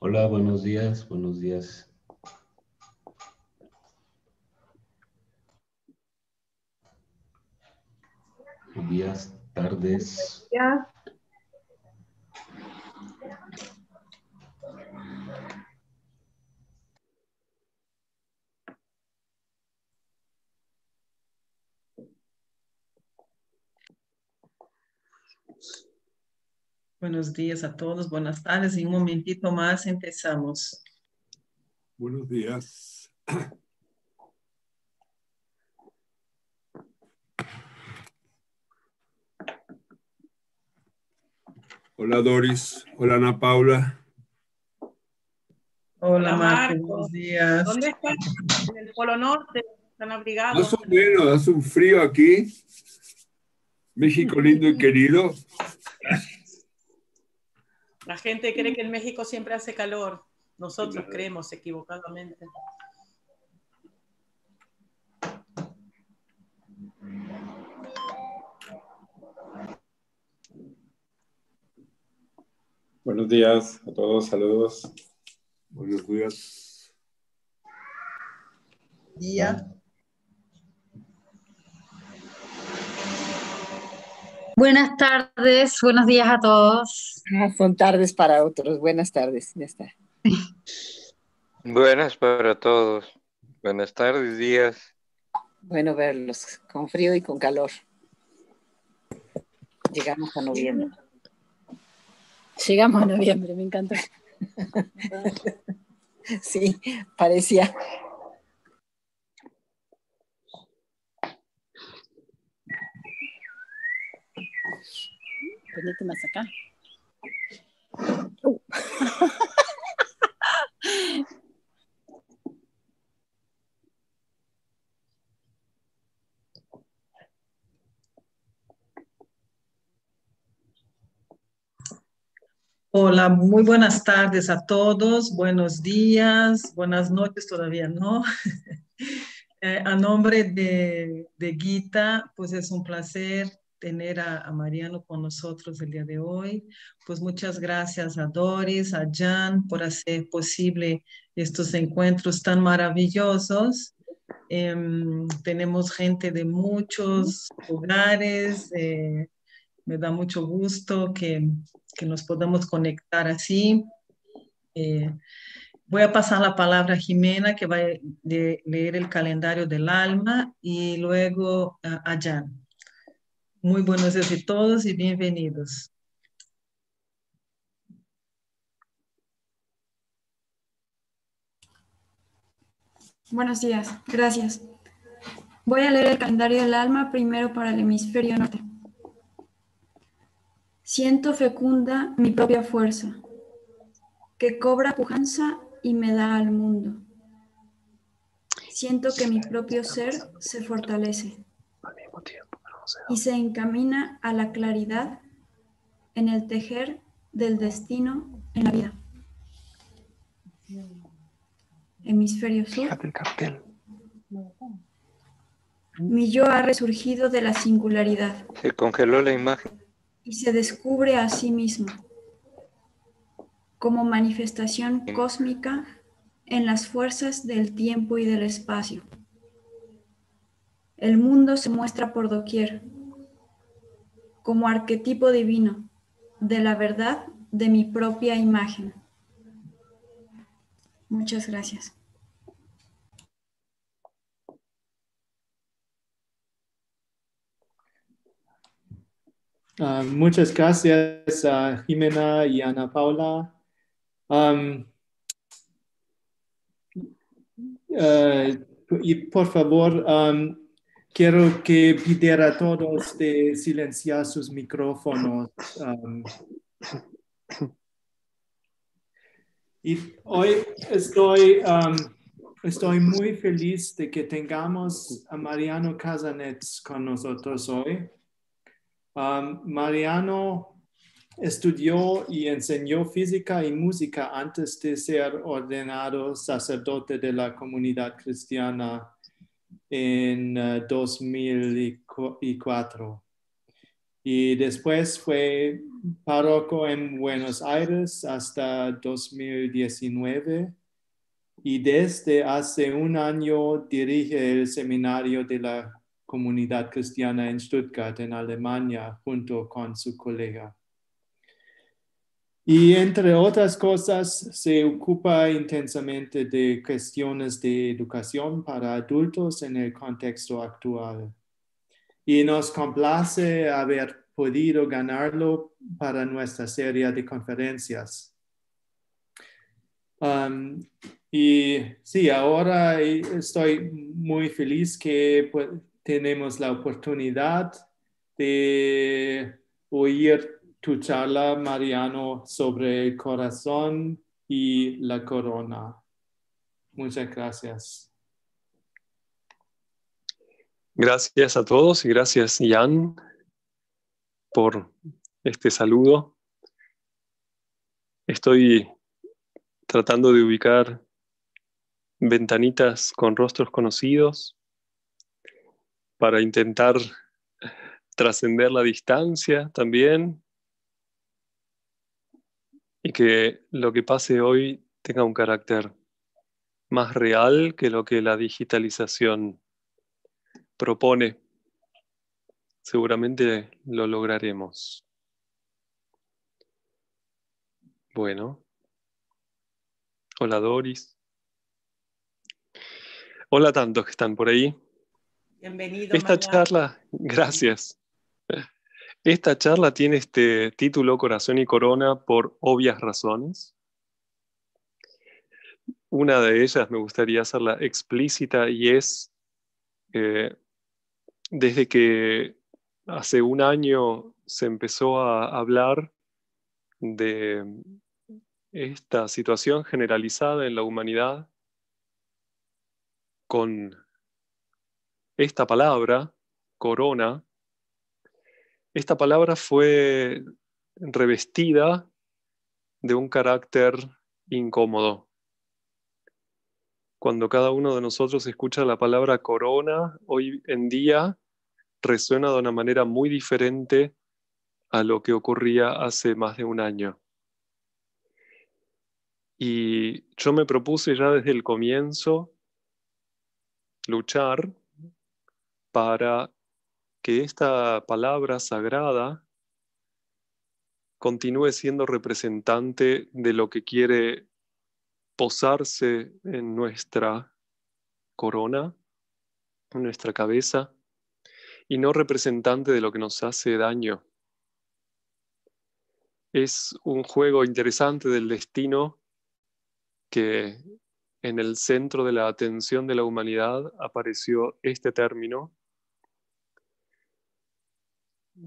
Hola, buenos días, buenos días. Buenos días, tardes. Buenos días a todos, buenas tardes. y un momentito más empezamos. Buenos días. Hola Doris, hola Ana Paula. Hola, Marco, buenos días. ¿Dónde estás? En el Polo Norte, están abrigados. Más o menos, hace un frío aquí. México lindo y querido. La gente cree que en México siempre hace calor. Nosotros creemos equivocadamente. Buenos días a todos, saludos. Buenos días. Día. Buenas tardes, buenos días a todos. Ah, son tardes para otros, buenas tardes, ya está. Buenas para todos, buenas tardes, días. Bueno verlos, con frío y con calor. Llegamos a noviembre. Llegamos a noviembre, me encanta. sí, parecía más Hola, muy buenas tardes a todos, buenos días, buenas noches todavía, ¿no? Eh, a nombre de, de Guita, pues es un placer tener a, Mariano con nosotros el día de hoy. Pues muchas gracias a Doris, a Jan por hacer posible estos encuentros tan maravillosos. Em, tenemos gente de muchos lugares. Eh, me da mucho gusto que, nos podamos conectar así. Eh, voy a pasar la palabra a Jimena, que va a leer el calendario del alma, y luego a Jan. Muy buenos días a todos y bienvenidos. Buenos días, gracias. Voy a leer el calendario del alma primero para el hemisferio norte. Siento fecunda mi propia fuerza, que cobra pujanza y me da al mundo. Siento que mi propio ser se fortalece y se encamina a la claridad en el tejer del destino en la vida. Hemisferio sur. Mi yo ha resurgido de la singularidad. Se congeló la imagen. Y se descubre a sí mismo como manifestación cósmica en las fuerzas del tiempo y del espacio. El mundo se muestra por doquier como arquetipo divino de la verdad de mi propia imagen. Muchas gracias. Ah, muchas gracias a Jimena y Ana Paula. Eh, y por favor, quiero que pidiera a todos de silenciar sus micrófonos. Um, y hoy um, estoy, muy feliz de que tengamos a Mariano Casanets con nosotros hoy. Um, Mariano estudió y enseñó física y música antes de ser ordenado sacerdote de la comunidad cristiana en 2004. Ah, y después fue párroco en Buenos Aires hasta 2019 y desde hace un año dirige el seminario de la comunidad cristiana en Stuttgart, en Alemania, junto con su colega. Y entre otras cosas, se ocupa intensamente de cuestiones de educación para adultos en el contexto actual. Y nos complace haber podido ganarlo para nuestra serie de conferencias. Um, y sí, ahora estoy muy feliz que tenemos la oportunidad de oír tu charla, Mariano, sobre el corazón y la corona. Muchas gracias. Gracias a todos y gracias, Jan, por este saludo. Estoy tratando de ubicar ventanitas con rostros conocidos para intentar trascender la distancia también y que lo que pase hoy tenga un carácter más real que lo que la digitalización propone. Seguramente lo lograremos. Bueno. Hola Doris. Hola tantos que están por ahí. Bienvenido. Esta charla, gracias. Esta charla tiene este título Corazón y Corona por obvias razones. Una de ellas me gustaría hacerla explícita y es, eh, desde que hace un año se empezó a hablar de esta situación generalizada en la humanidad con esta palabra, corona, esta palabra fue revestida de un carácter incómodo. Cuando cada uno de nosotros escucha la palabra corona, hoy en día resuena de una manera muy diferente a lo que ocurría hace más de un año. Y yo me propuse ya desde el comienzo luchar para que esta palabra sagrada continúe siendo representante de lo que quiere posarse en nuestra corona, en nuestra cabeza, y no representante de lo que nos hace daño. Es un juego interesante del destino que en el centro de la atención de la humanidad apareció este término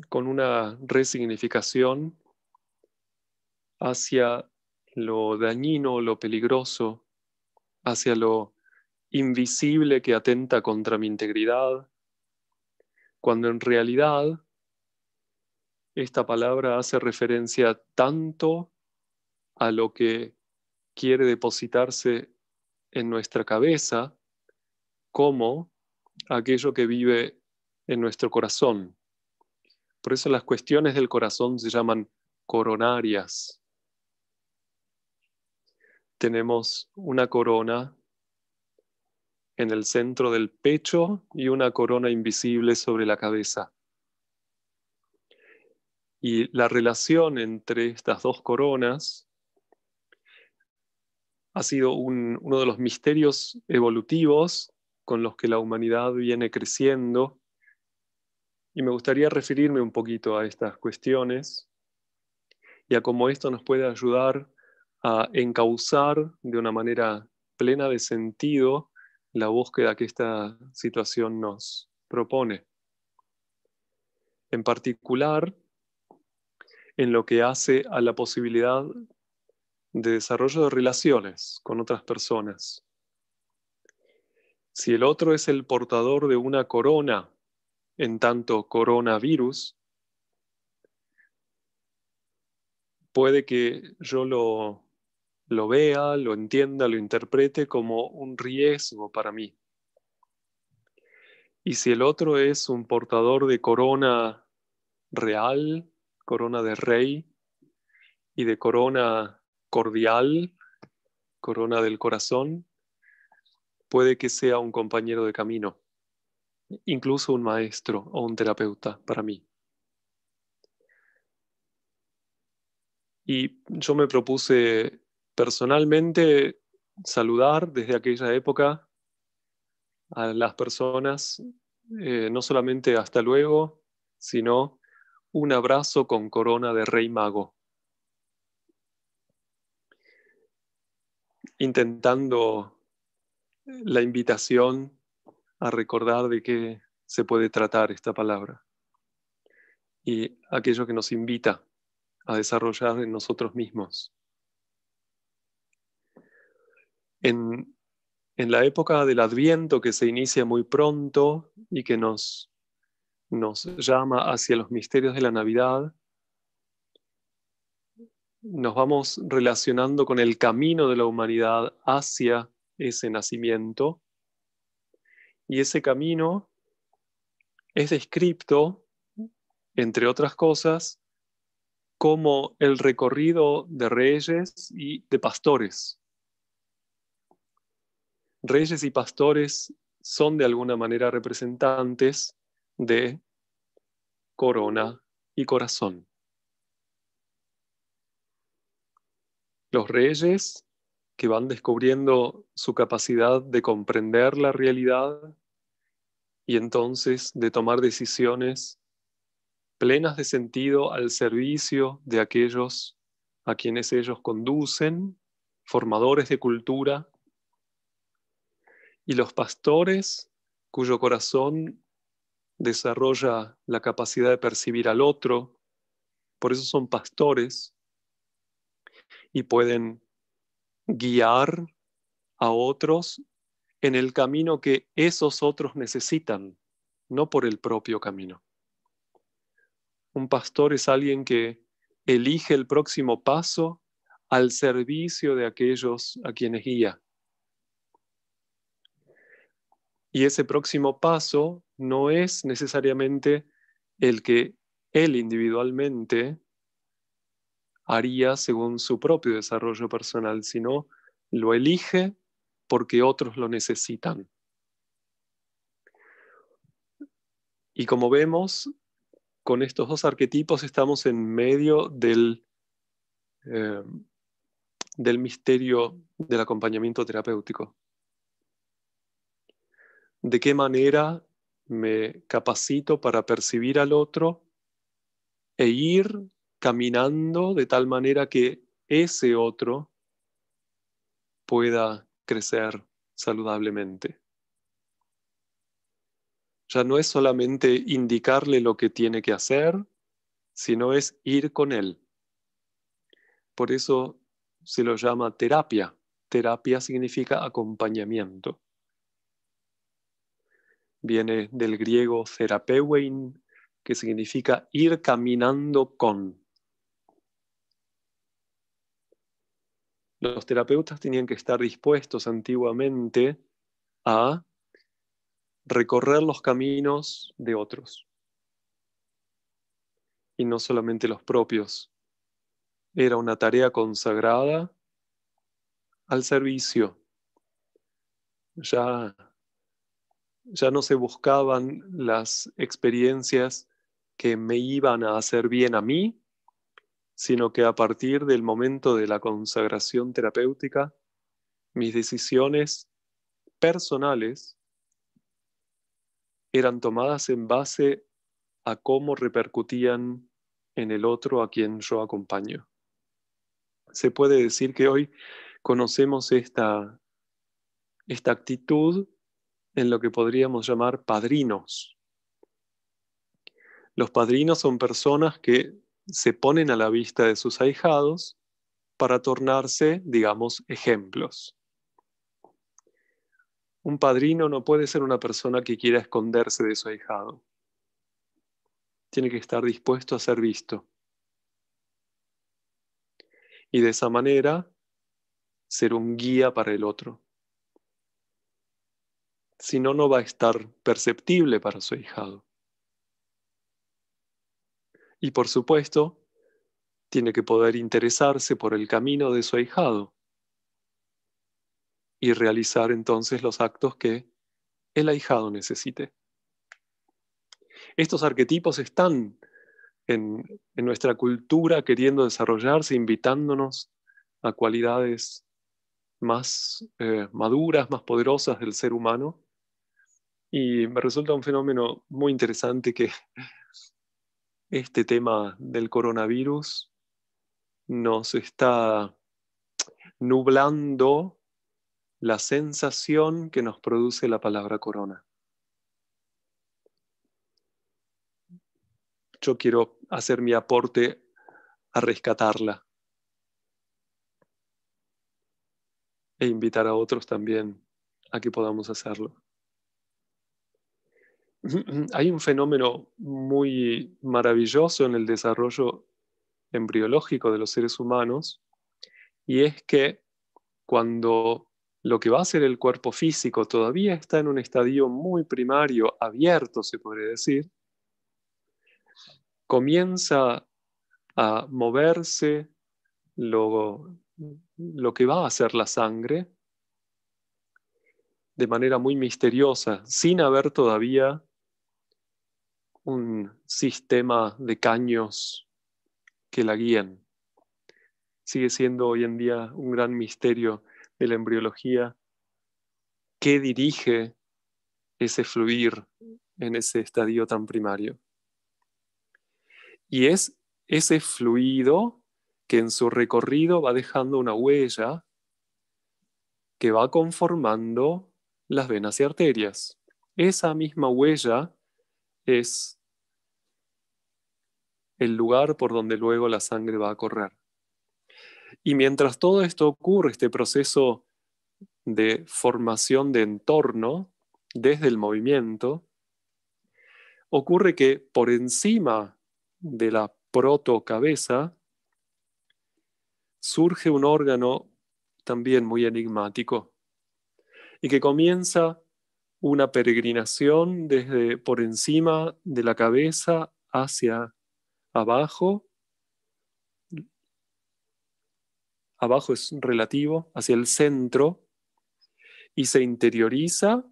con una resignificación hacia lo dañino, lo peligroso, hacia lo invisible que atenta contra mi integridad, cuando en realidad esta palabra hace referencia tanto a lo que quiere depositarse en nuestra cabeza como aquello que vive en nuestro corazón. Por eso las cuestiones del corazón se llaman coronarias. Tenemos una corona en el centro del pecho y una corona invisible sobre la cabeza. Y la relación entre estas dos coronas ha sido uno de los misterios evolutivos con los que la humanidad viene creciendo y me gustaría referirme un poquito a estas cuestiones y a cómo esto nos puede ayudar a encauzar de una manera plena de sentido la búsqueda que esta situación nos propone. En particular, en lo que hace a la posibilidad de desarrollo de relaciones con otras personas. Si el otro es el portador de una corona en tanto coronavirus, puede que yo lo, lo vea, lo entienda, lo interprete como un riesgo para mí. Y si el otro es un portador de corona real, corona de rey, y de corona cordial, corona del corazón, puede que sea un compañero de camino incluso un maestro o un terapeuta para mí. Y yo me propuse personalmente saludar desde aquella época a las personas, eh, no solamente hasta luego, sino un abrazo con corona de rey mago. Intentando la invitación a recordar de qué se puede tratar esta palabra y aquello que nos invita a desarrollar en nosotros mismos. En, en la época del Adviento que se inicia muy pronto y que nos, nos llama hacia los misterios de la Navidad, nos vamos relacionando con el camino de la humanidad hacia ese nacimiento y ese camino es descrito, entre otras cosas, como el recorrido de reyes y de pastores. Reyes y pastores son de alguna manera representantes de corona y corazón. Los reyes que van descubriendo su capacidad de comprender la realidad y entonces de tomar decisiones plenas de sentido al servicio de aquellos a quienes ellos conducen, formadores de cultura, y los pastores cuyo corazón desarrolla la capacidad de percibir al otro, por eso son pastores y pueden guiar a otros en el camino que esos otros necesitan, no por el propio camino. Un pastor es alguien que elige el próximo paso al servicio de aquellos a quienes guía. Y ese próximo paso no es necesariamente el que él individualmente haría según su propio desarrollo personal, sino lo elige porque otros lo necesitan. Y como vemos, con estos dos arquetipos estamos en medio del, eh, del misterio del acompañamiento terapéutico. ¿De qué manera me capacito para percibir al otro e ir caminando de tal manera que ese otro pueda crecer saludablemente. Ya no es solamente indicarle lo que tiene que hacer, sino es ir con él. Por eso se lo llama terapia. Terapia significa acompañamiento. Viene del griego therapeuein, que significa ir caminando con. los terapeutas tenían que estar dispuestos antiguamente a recorrer los caminos de otros y no solamente los propios. Era una tarea consagrada al servicio. Ya, ya no se buscaban las experiencias que me iban a hacer bien a mí, sino que a partir del momento de la consagración terapéutica, mis decisiones personales eran tomadas en base a cómo repercutían en el otro a quien yo acompaño. Se puede decir que hoy conocemos esta, esta actitud en lo que podríamos llamar padrinos. Los padrinos son personas que se ponen a la vista de sus ahijados para tornarse, digamos, ejemplos. Un padrino no puede ser una persona que quiera esconderse de su ahijado. Tiene que estar dispuesto a ser visto. Y de esa manera ser un guía para el otro. Si no, no va a estar perceptible para su ahijado y por supuesto tiene que poder interesarse por el camino de su ahijado y realizar entonces los actos que el ahijado necesite. Estos arquetipos están en, nuestra cultura queriendo desarrollarse, invitándonos a cualidades más eh, maduras, más poderosas del ser humano. Y me resulta un fenómeno muy interesante que este tema del coronavirus nos está nublando la sensación que nos produce la palabra corona. Yo quiero hacer mi aporte a rescatarla e invitar a otros también a que podamos hacerlo hay un fenómeno muy maravilloso en el desarrollo embriológico de los seres humanos y es que cuando lo que va a ser el cuerpo físico todavía está en un estadio muy primario, abierto, se podría decir, comienza a moverse lo, lo que va a ser la sangre de manera muy misteriosa, sin haber todavía un sistema de caños que la guían. Sigue siendo hoy en día un gran misterio de la embriología qué dirige ese fluir en ese estadio tan primario. Y es ese fluido que en su recorrido va dejando una huella que va conformando las venas y arterias. Esa misma huella es el lugar por donde luego la sangre va a correr. Y mientras todo esto ocurre, este proceso de formación de entorno desde el movimiento, ocurre que por encima de la protocabeza surge un órgano también muy enigmático y que comienza a una peregrinación desde por encima de la cabeza hacia abajo. Abajo es relativo, hacia el centro, y se interioriza.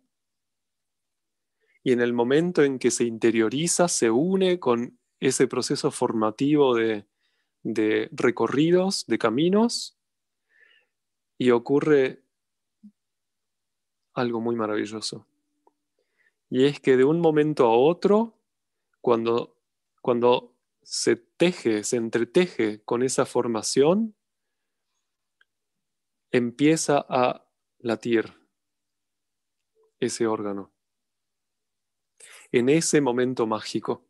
Y en el momento en que se interioriza, se une con ese proceso formativo de, de recorridos, de caminos, y ocurre algo muy maravilloso y es que de un momento a otro, cuando, cuando se teje, se entreteje con esa formación, empieza a latir ese órgano. En ese momento mágico.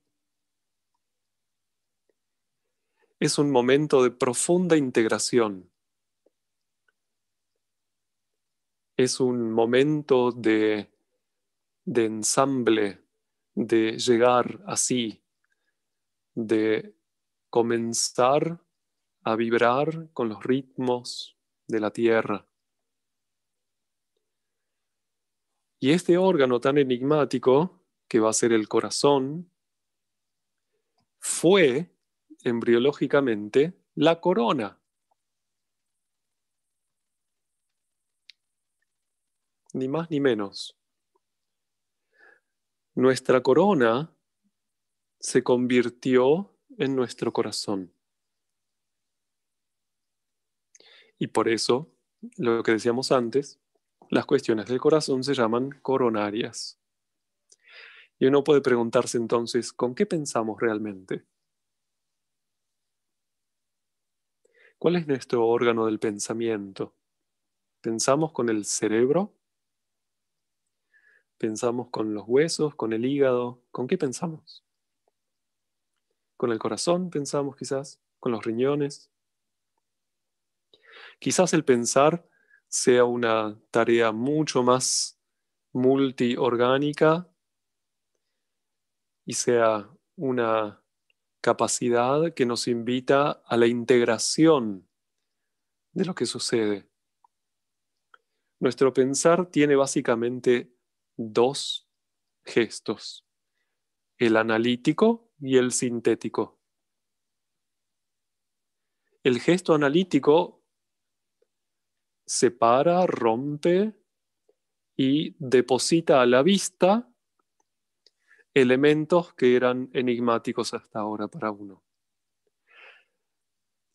Es un momento de profunda integración. Es un momento de de ensamble, de llegar así, de comenzar a vibrar con los ritmos de la tierra. Y este órgano tan enigmático, que va a ser el corazón, fue embriológicamente la corona. Ni más ni menos nuestra corona se convirtió en nuestro corazón. Y por eso, lo que decíamos antes, las cuestiones del corazón se llaman coronarias. Y uno puede preguntarse entonces, ¿con qué pensamos realmente? ¿Cuál es nuestro órgano del pensamiento? ¿Pensamos con el cerebro? ¿Pensamos con los huesos, con el hígado? ¿Con qué pensamos? ¿Con el corazón pensamos quizás? ¿Con los riñones? Quizás el pensar sea una tarea mucho más multiorgánica y sea una capacidad que nos invita a la integración de lo que sucede. Nuestro pensar tiene básicamente dos gestos, el analítico y el sintético. El gesto analítico separa, rompe y deposita a la vista elementos que eran enigmáticos hasta ahora para uno.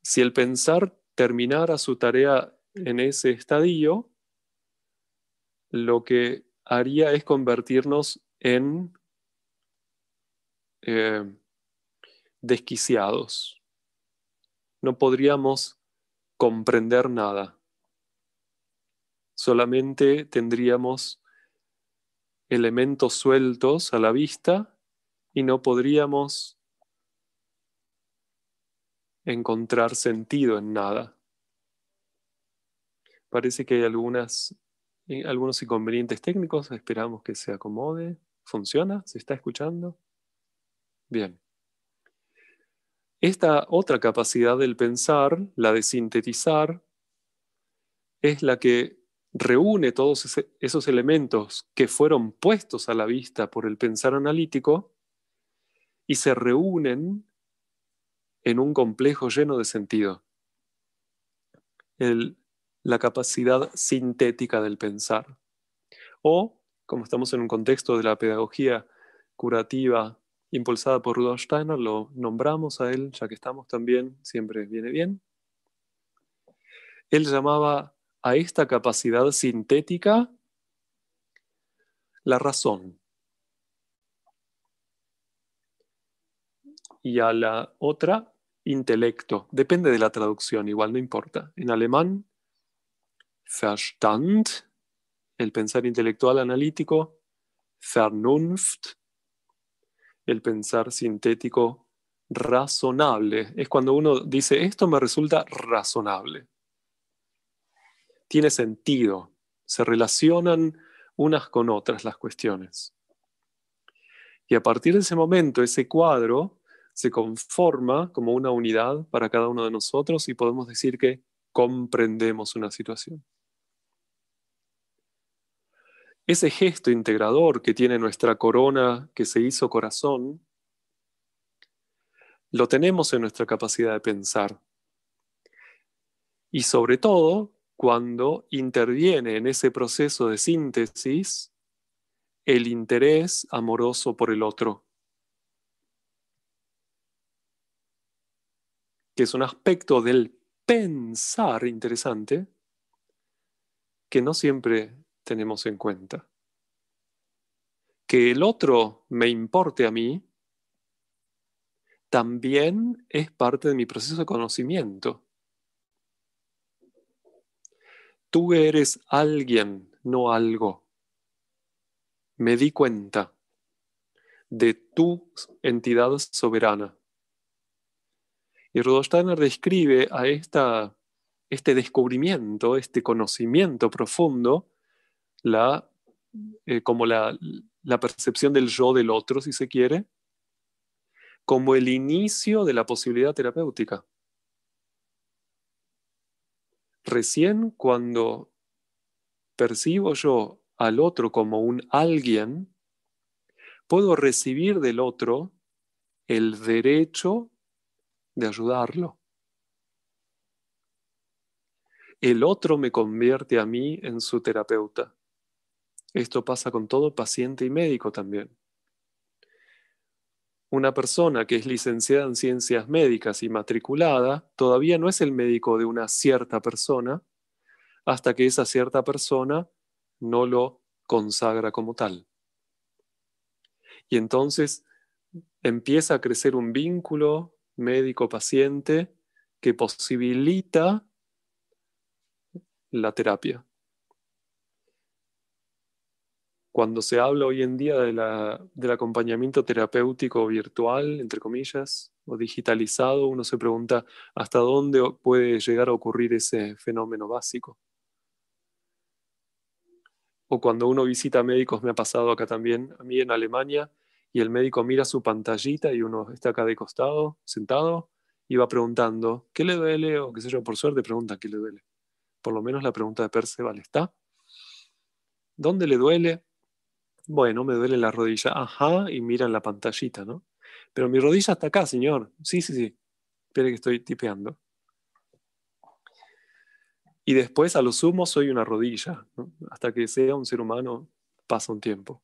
Si el pensar terminara su tarea en ese estadio, lo que haría es convertirnos en eh, desquiciados. No podríamos comprender nada. Solamente tendríamos elementos sueltos a la vista y no podríamos encontrar sentido en nada. Parece que hay algunas algunos inconvenientes técnicos, esperamos que se acomode. ¿Funciona? ¿Se está escuchando? Bien. Esta otra capacidad del pensar, la de sintetizar, es la que reúne todos esos elementos que fueron puestos a la vista por el pensar analítico y se reúnen en un complejo lleno de sentido. El la capacidad sintética del pensar. O, como estamos en un contexto de la pedagogía curativa impulsada por Rudolf Steiner, lo nombramos a él, ya que estamos también, siempre viene bien. Él llamaba a esta capacidad sintética la razón. Y a la otra, intelecto. Depende de la traducción, igual no importa. En alemán Verstand, el pensar intelectual analítico, Vernunft, el pensar sintético razonable. Es cuando uno dice, esto me resulta razonable. Tiene sentido, se relacionan unas con otras las cuestiones. Y a partir de ese momento, ese cuadro se conforma como una unidad para cada uno de nosotros y podemos decir que comprendemos una situación. Ese gesto integrador que tiene nuestra corona que se hizo corazón, lo tenemos en nuestra capacidad de pensar. Y sobre todo cuando interviene en ese proceso de síntesis el interés amoroso por el otro, que es un aspecto del pensar interesante que no siempre tenemos en cuenta. Que el otro me importe a mí también es parte de mi proceso de conocimiento. Tú eres alguien, no algo. Me di cuenta de tu entidad soberana. Y Rudolf Steiner describe a esta, este descubrimiento, este conocimiento profundo, la, eh, como la percepción del yo del otro, si se quiere, como el inicio de la posibilidad terapéutica. Recién cuando percibo yo al otro como un alguien, puedo recibir del otro el derecho de ayudarlo. El otro me convierte a mí en su terapeuta. Esto pasa con todo paciente y médico también. Una persona que es licenciada en ciencias médicas y matriculada todavía no es el médico de una cierta persona hasta que esa cierta persona no lo consagra como tal. Y entonces empieza a crecer un vínculo médico-paciente que posibilita la terapia cuando se habla hoy en día del acompañamiento terapéutico virtual, entre comillas, o digitalizado, uno se pregunta hasta dónde puede llegar a ocurrir ese fenómeno básico. O cuando uno visita médicos, me ha pasado acá también, a mí en Alemania, y el médico mira su pantallita y uno está acá de costado, sentado, y va preguntando, ¿qué le duele? O qué sé yo, por suerte pregunta, ¿qué le duele? Por lo menos la pregunta de Perceval está. ¿Dónde le duele? Bueno, me duele la rodilla. Ajá, y en la pantallita, ¿no? Pero mi rodilla está acá, señor. Sí, sí, sí. Espere que estoy tipeando. Y después, a lo sumo, soy una rodilla. Hasta que sea un ser humano, pasa un tiempo.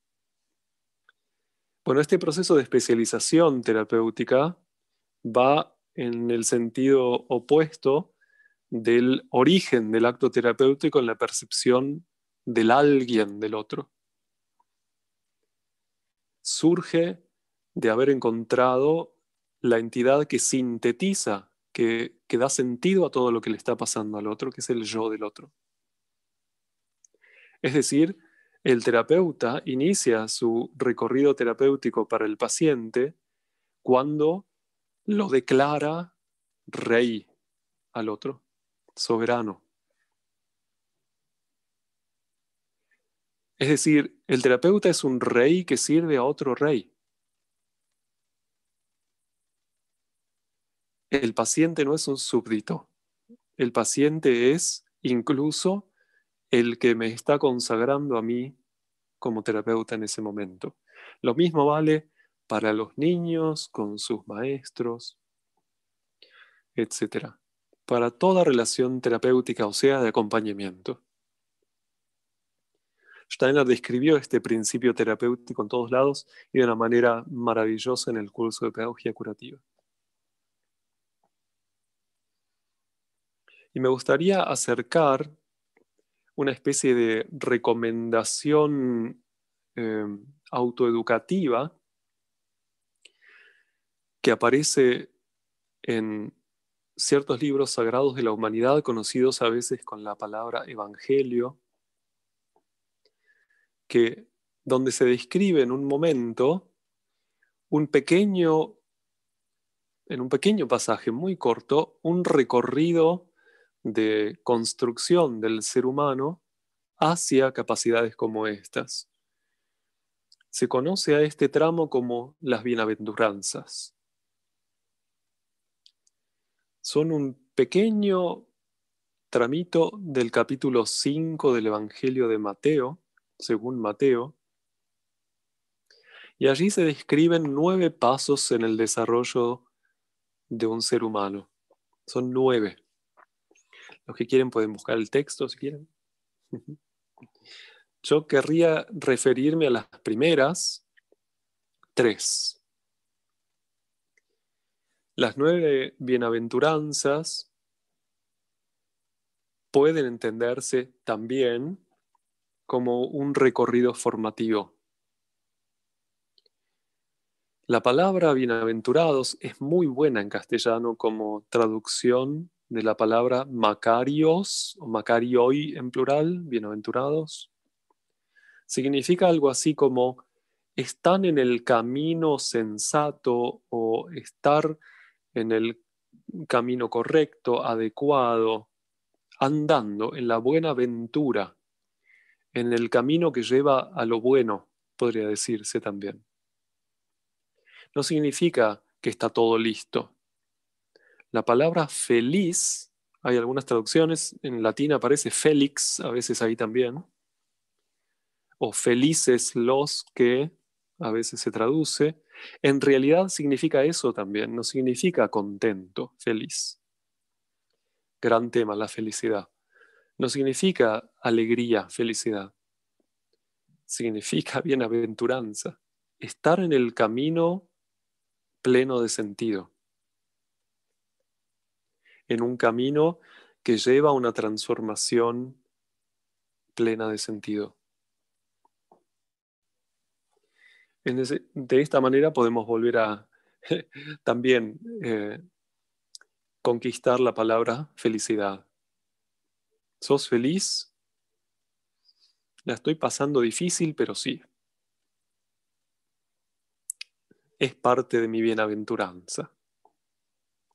Bueno, este proceso de especialización terapéutica va en el sentido opuesto del origen del acto terapéutico en la percepción del alguien del otro surge de haber encontrado la entidad que sintetiza, que, que da sentido a todo lo que le está pasando al otro, que es el yo del otro. Es decir, el terapeuta inicia su recorrido terapéutico para el paciente cuando lo declara rey al otro, soberano. Es decir, el terapeuta es un rey que sirve a otro rey. El paciente no es un súbdito. El paciente es incluso el que me está consagrando a mí como terapeuta en ese momento. Lo mismo vale para los niños, con sus maestros, etc. Para toda relación terapéutica, o sea, de acompañamiento. Steiner describió este principio terapéutico en todos lados y de una manera maravillosa en el curso de pedagogía curativa. Y me gustaría acercar una especie de recomendación eh, autoeducativa que aparece en ciertos libros sagrados de la humanidad conocidos a veces con la palabra evangelio donde se describe en un momento un pequeño, en un pequeño pasaje muy corto, un recorrido de construcción del ser humano hacia capacidades como estas. Se conoce a este tramo como las bienaventuranzas. Son un pequeño tramito del capítulo 5 del Evangelio de Mateo, según Mateo, y allí se describen nueve pasos en el desarrollo de un ser humano. Son nueve. Los que quieren pueden buscar el texto si quieren. Yo querría referirme a las primeras tres. Las nueve bienaventuranzas pueden entenderse también como un recorrido formativo. La palabra bienaventurados es muy buena en castellano como traducción de la palabra macarios o macarioi en plural, bienaventurados. Significa algo así como están en el camino sensato o estar en el camino correcto, adecuado, andando en la buena ventura en el camino que lleva a lo bueno, podría decirse también. No significa que está todo listo. La palabra feliz, hay algunas traducciones, en latín aparece félix, a veces ahí también, o felices los que, a veces se traduce, en realidad significa eso también, no significa contento, feliz. Gran tema, la felicidad no significa alegría, felicidad. Significa bienaventuranza, estar en el camino pleno de sentido, en un camino que lleva a una transformación plena de sentido. de esta manera podemos volver a también eh, conquistar la palabra felicidad ¿Sos feliz? La estoy pasando difícil, pero sí. Es parte de mi bienaventuranza,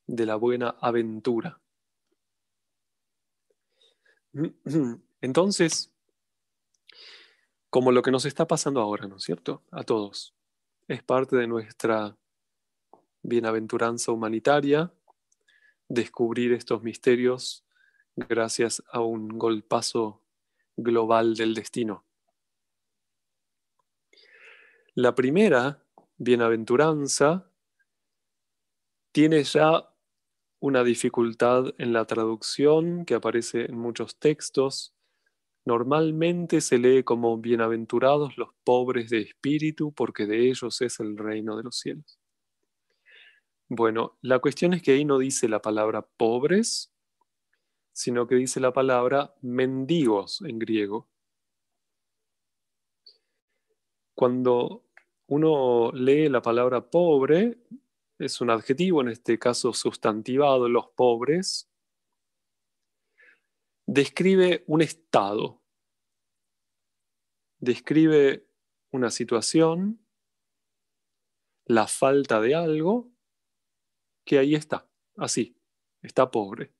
de la buena aventura. Entonces, como lo que nos está pasando ahora, ¿no es cierto? A todos. Es parte de nuestra bienaventuranza humanitaria descubrir estos misterios gracias a un golpazo global del destino. La primera, bienaventuranza, tiene ya una dificultad en la traducción que aparece en muchos textos. Normalmente se lee como bienaventurados los pobres de espíritu, porque de ellos es el reino de los cielos. Bueno, la cuestión es que ahí no dice la palabra pobres, sino que dice la palabra mendigos en griego. Cuando uno lee la palabra pobre, es un adjetivo, en este caso sustantivado, los pobres, describe un estado, describe una situación, la falta de algo, que ahí está, así, está pobre.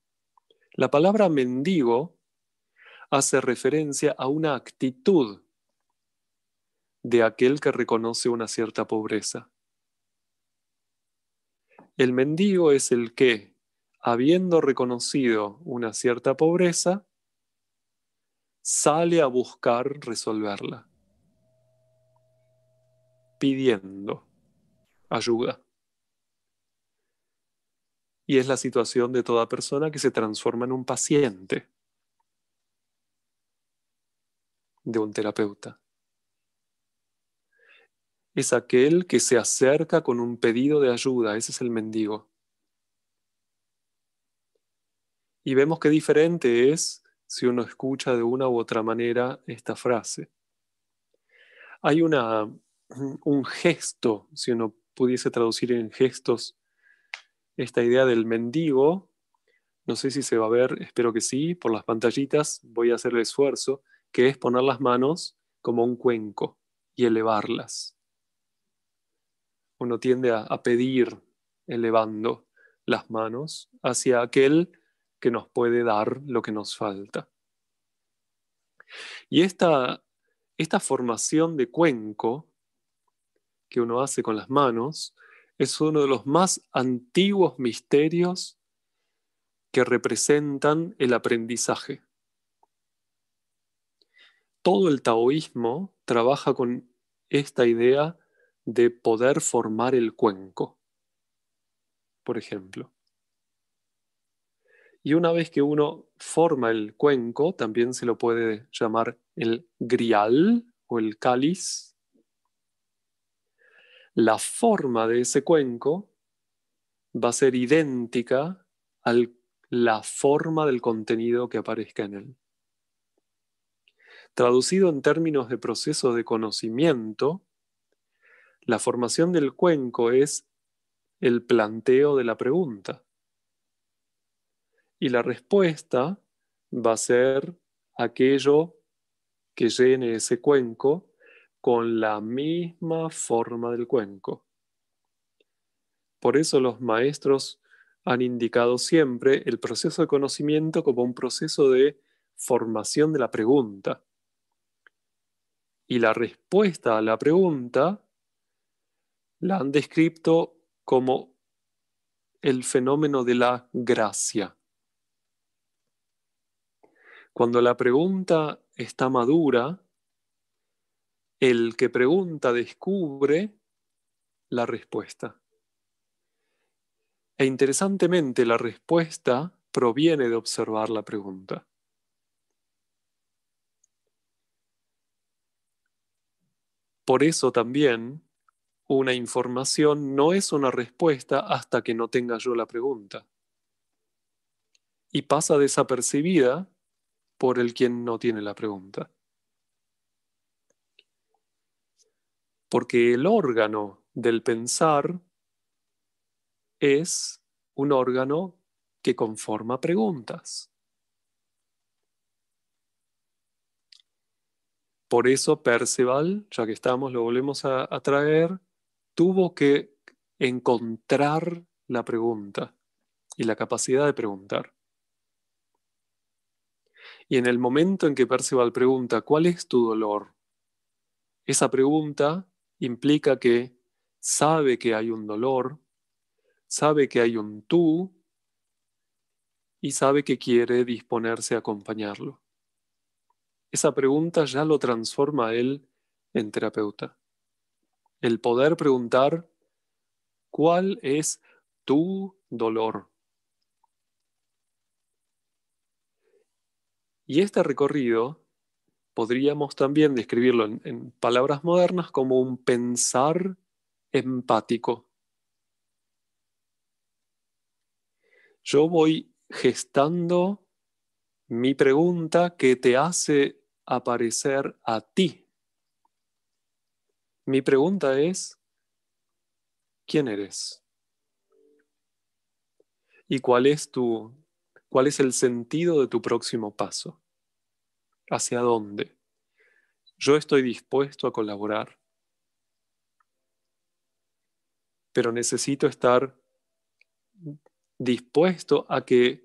La palabra mendigo hace referencia a una actitud de aquel que reconoce una cierta pobreza. El mendigo es el que, habiendo reconocido una cierta pobreza, sale a buscar resolverla, pidiendo ayuda y es la situación de toda persona que se transforma en un paciente de un terapeuta. Es aquel que se acerca con un pedido de ayuda, ese es el mendigo. Y vemos qué diferente es si uno escucha de una u otra manera esta frase. Hay una, un gesto, si uno pudiese traducir en gestos, esta idea del mendigo. No sé si se va a ver, espero que sí, por las pantallitas voy a hacer el esfuerzo, que es poner las manos como un cuenco y elevarlas. Uno tiende a, pedir elevando las manos hacia aquel que nos puede dar lo que nos falta. Y esta formación de cuenco que uno hace con las manos es uno de los más antiguos misterios que representan el aprendizaje. Todo el taoísmo trabaja con esta idea de poder formar el cuenco, por ejemplo. Y una vez que uno forma el cuenco, también se lo puede llamar el grial o el cáliz, la forma de ese cuenco va a ser idéntica a la forma del contenido que aparezca en él. Traducido en términos de proceso de conocimiento, la formación del cuenco es el planteo de la pregunta. Y la respuesta va a ser aquello que llene ese cuenco con la misma forma del cuenco. Por eso los maestros han indicado siempre el proceso de conocimiento como un proceso de formación de la pregunta. Y la respuesta a la pregunta la han descrito como el fenómeno de la gracia. Cuando la pregunta está madura, el que pregunta descubre la respuesta. E interesantemente, la respuesta proviene de observar la pregunta. Por eso también una información no es una respuesta hasta que no tenga yo la pregunta. Y pasa desapercibida por el quien no tiene la pregunta. porque el órgano del pensar es un órgano que conforma preguntas. Por eso Percival, ya que estamos, lo volvemos a, traer, tuvo que encontrar la pregunta y la capacidad de preguntar. Y en el momento en que Percival pregunta, ¿cuál es tu dolor? Esa pregunta implica que sabe que hay un dolor, sabe que hay un tú y sabe que quiere disponerse a acompañarlo. Esa pregunta ya lo transforma él en terapeuta. El poder preguntar cuál es tu dolor. Y este recorrido podríamos también describirlo en, palabras modernas como un pensar empático. Yo voy gestando mi pregunta que te hace aparecer a ti. Mi pregunta es, ¿quién eres? ¿Y cuál es tu cuál es el sentido de tu próximo paso? ¿Hacia dónde? Yo estoy dispuesto a colaborar, pero necesito estar dispuesto a que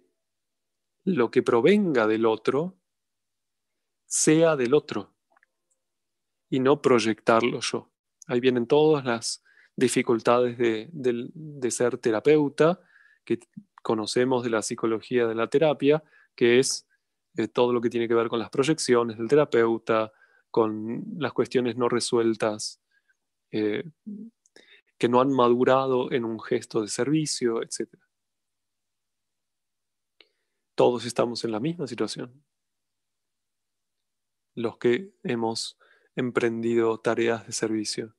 lo que provenga del otro sea del otro y no proyectarlo yo. Ahí vienen todas las dificultades de, ser terapeuta que conocemos de la psicología de la terapia, que es eh, todo lo que tiene que ver con las proyecciones del terapeuta, con las cuestiones no resueltas eh, que no han madurado en un gesto de servicio, etc. Todos estamos en la misma situación. Los que hemos emprendido tareas de servicio.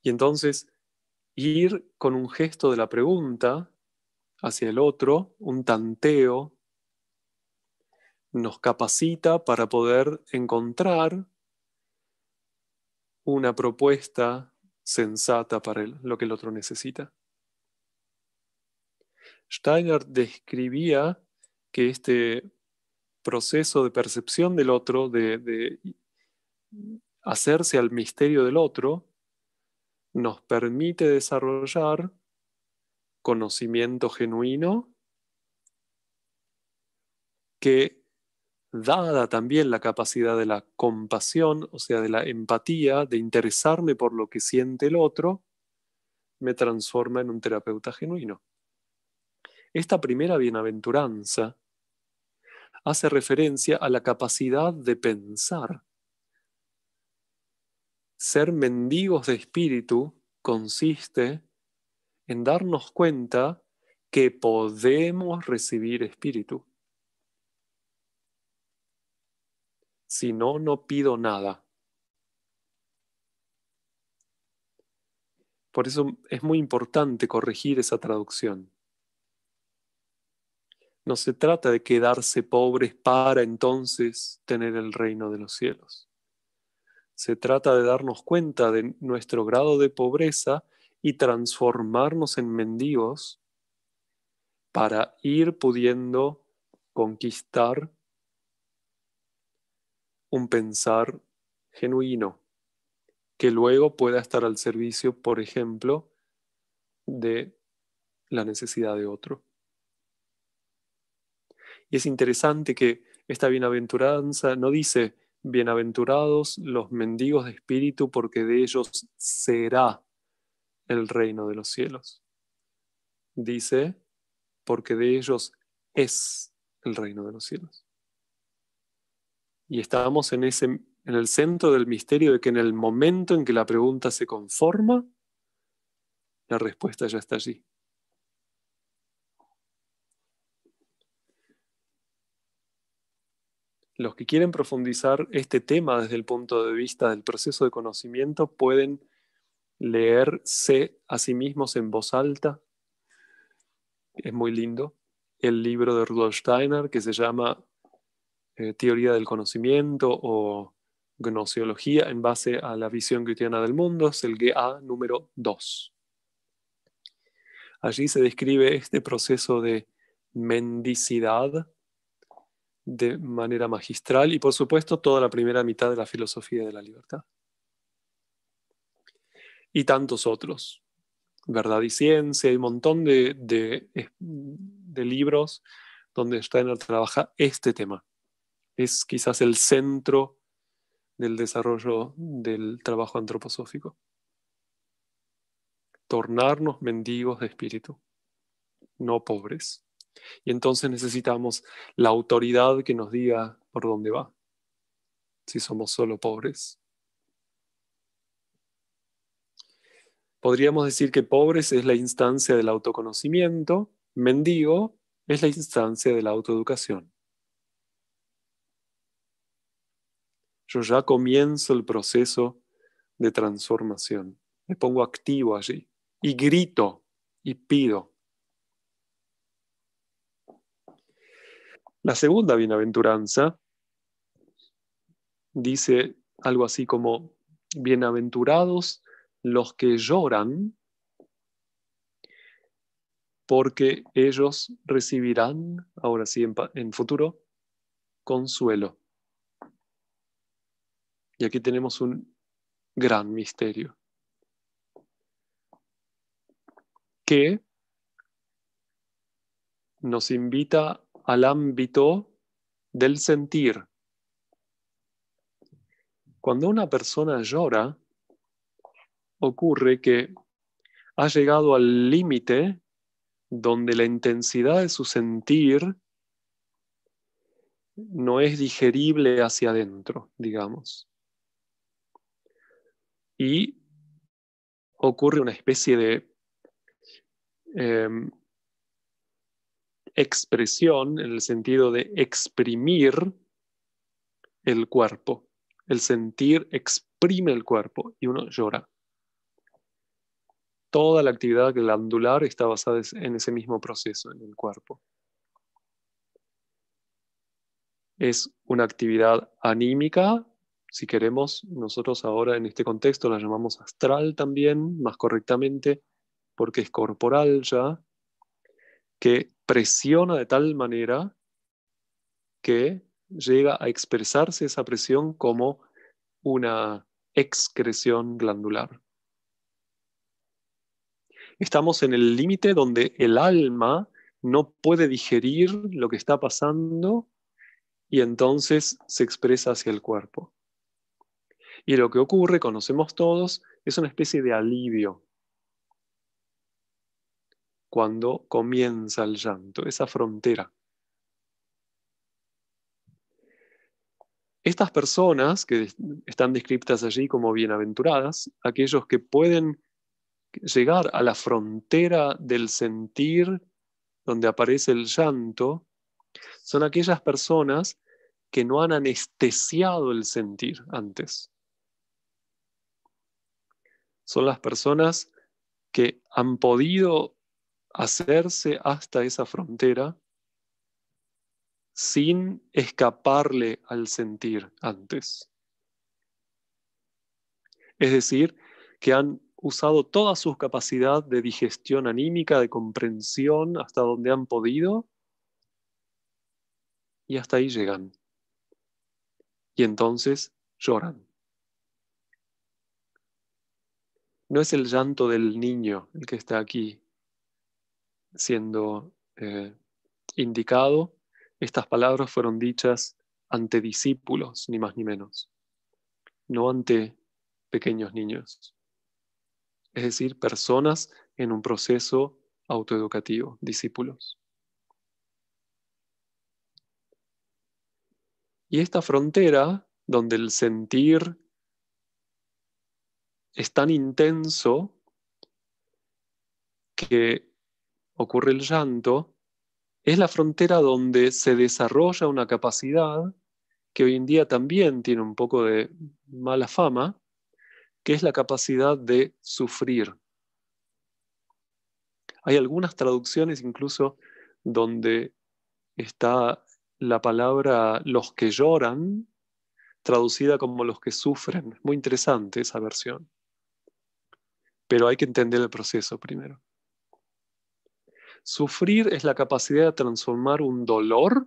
Y entonces, ir con un gesto de la pregunta hacia el otro, un tanteo, nos capacita para poder encontrar una propuesta sensata para lo que el otro necesita. Steiner describía que este proceso de percepción del otro, de hacerse al misterio del otro, nos permite desarrollar conocimiento genuino que dada también la capacidad de la compasión, o sea, de la empatía, de interesarme por lo que siente el otro, me transforma en un terapeuta genuino. Esta primera bienaventuranza hace referencia a la capacidad de pensar. Ser mendigos de espíritu consiste en darnos cuenta que podemos recibir espíritu. Si no, no pido nada. Por eso es muy importante corregir esa traducción. No se trata de quedarse pobres para entonces tener el reino de los cielos. Se trata de darnos cuenta de nuestro grado de pobreza y transformarnos en mendigos para ir pudiendo conquistar un pensar genuino que luego pueda estar al servicio, por ejemplo, de la necesidad de otro. Y es interesante que esta bienaventuranza no dice, bienaventurados los mendigos de espíritu, porque de ellos será el reino de los cielos. Dice, porque de ellos es el reino de los cielos. Y estamos en, ese, en el centro del misterio de que en el momento en que la pregunta se conforma, la respuesta ya está allí. Los que quieren profundizar este tema desde el punto de vista del proceso de conocimiento pueden leerse a sí mismos en voz alta. Es muy lindo. El libro de Rudolf Steiner que se llama eh, Teoría del Conocimiento o Gnosiología en base a la visión cristiana del mundo es el GA número 2. Allí se describe este proceso de mendicidad de manera magistral y por supuesto toda la primera mitad de la filosofía de la libertad y tantos otros. Verdad y Ciencia, hay un montón de, de, donde eh, libros donde Steiner trabaja este tema. Es quizás el centro del desarrollo del trabajo antroposófico. Tornarnos mendigos de espíritu, no pobres. Y entonces necesitamos la autoridad que nos diga por dónde va, si somos solo pobres. Podríamos decir que pobres es la instancia del autoconocimiento, mendigo es la instancia de la autoeducación. Yo ya comienzo el proceso de transformación. Me pongo activo allí y grito y pido. La segunda bienaventuranza dice algo así como, bienaventurados los que lloran, porque ellos recibirán, ahora sí, en, futuro, consuelo. Y aquí tenemos un gran misterio. Que nos invita al ámbito del sentir. Cuando una persona llora, ocurre que ha llegado al límite donde la intensidad de su sentir no es digerible hacia adentro, digamos. Y ocurre una especie de em, expresión en el sentido de exprimir el cuerpo. El sentir exprime el cuerpo y uno llora toda la actividad glandular está basada en ese mismo proceso en el cuerpo. Es una actividad anímica, si queremos, nosotros ahora en este contexto la llamamos astral también, más correctamente, porque es corporal ya, que presiona de tal manera que llega a expresarse esa presión como una excreción glandular. Estamos en el límite donde el alma no puede digerir lo que está pasando y entonces se expresa hacia el cuerpo. Y lo que ocurre, conocemos todos, es una especie de alivio cuando comienza el llanto, esa frontera. Estas personas que están descritas allí como bienaventuradas, aquellos que pueden llegar a la frontera del sentir donde aparece el llanto, son aquellas personas que no han anestesiado el sentir antes. Son las personas que han podido hacerse hasta esa frontera sin escaparle al sentir antes. Es decir, que han usado toda su capacidad de digestión anímica, de comprensión, hasta donde han podido, y hasta ahí llegan. Y entonces lloran. No es el llanto del niño el que está aquí siendo eh, indicado. Estas palabras fueron dichas ante discípulos, ni más ni menos, no ante pequeños niños es decir, personas en un proceso autoeducativo, discípulos. Y esta frontera, donde el sentir es tan intenso que ocurre el llanto, es la frontera donde se desarrolla una capacidad que hoy en día también tiene un poco de mala fama, que es la capacidad de sufrir. Hay algunas traducciones incluso donde está la palabra los que lloran traducida como los que sufren. Es Muy interesante esa versión. Pero hay que entender el proceso primero. Sufrir es la capacidad de transformar un dolor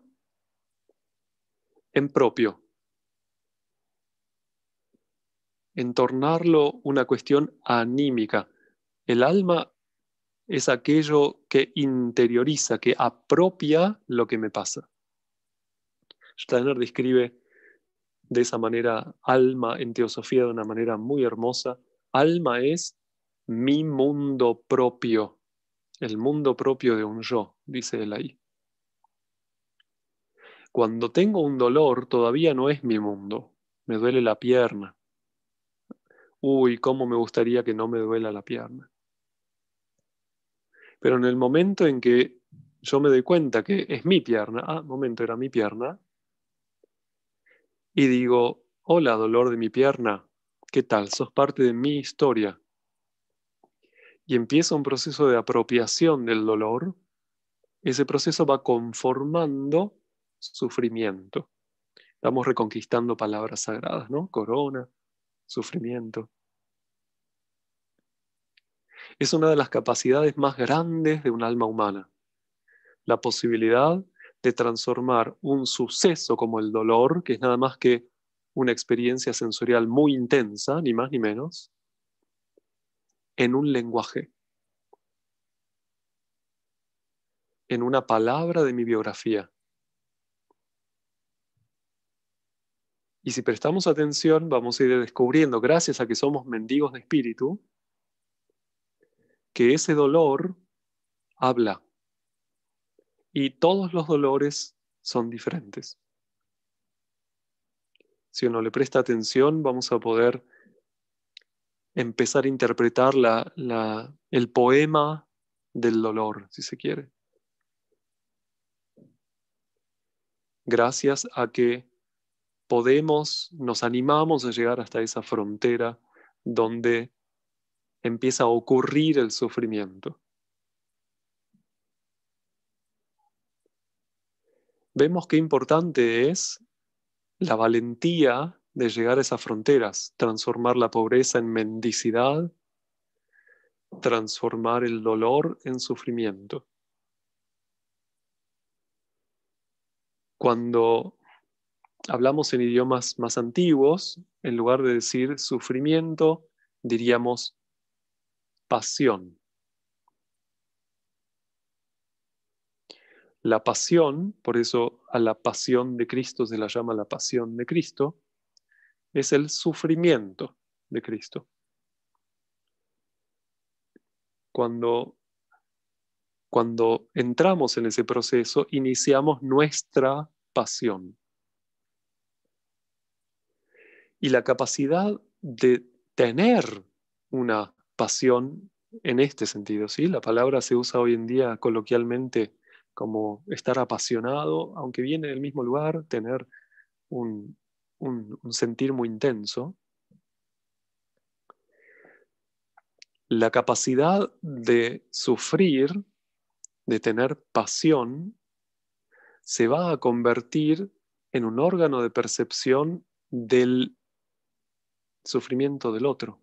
en propio. en tornarlo una cuestión anímica. El alma es aquello que interioriza, que apropia lo que me pasa. Steiner describe de esa manera alma en teosofía de una manera muy hermosa. Alma es mi mundo propio, el mundo propio de un yo, dice él ahí. Cuando tengo un dolor todavía no es mi mundo, me duele la pierna, uy, cómo me gustaría que no me duela la pierna. Pero en el momento en que yo me doy cuenta que es mi pierna, ah, momento, era mi pierna, y digo, hola, dolor de mi pierna, ¿qué tal? Sos parte de mi historia. Y empieza un proceso de apropiación del dolor, ese proceso va conformando sufrimiento. Estamos reconquistando palabras sagradas, ¿no? Corona, sufrimiento. Es una de las capacidades más grandes de un alma humana, la posibilidad de transformar un suceso como el dolor, que es nada más que una experiencia sensorial muy intensa, ni más ni menos, en un lenguaje, en una palabra de mi biografía, Y si prestamos atención, vamos a ir descubriendo, gracias a que somos mendigos de espíritu, que ese dolor habla. Y todos los dolores son diferentes. Si uno le presta atención, vamos a poder empezar a interpretar el poema del dolor, si se quiere. Gracias a que podemos, nos animamos a llegar hasta esa frontera donde empieza a ocurrir el sufrimiento. Vemos qué importante es la valentía de llegar a esas fronteras, transformar la pobreza en mendicidad, transformar el dolor en sufrimiento. Cuando hablamos en idiomas más antiguos, en lugar de decir sufrimiento, diríamos pasión. La pasión, por eso a la pasión de Cristo se la llama la pasión de Cristo, es el sufrimiento de Cristo. Cuando, cuando entramos en ese proceso, iniciamos nuestra pasión y la capacidad de tener una pasión en este sentido. ¿sí? La palabra se usa hoy en día coloquialmente como estar apasionado, aunque viene del mismo lugar, tener un, un sentir muy intenso. La capacidad de sufrir, de tener pasión, se va a convertir en un órgano de percepción del sufrimiento del otro.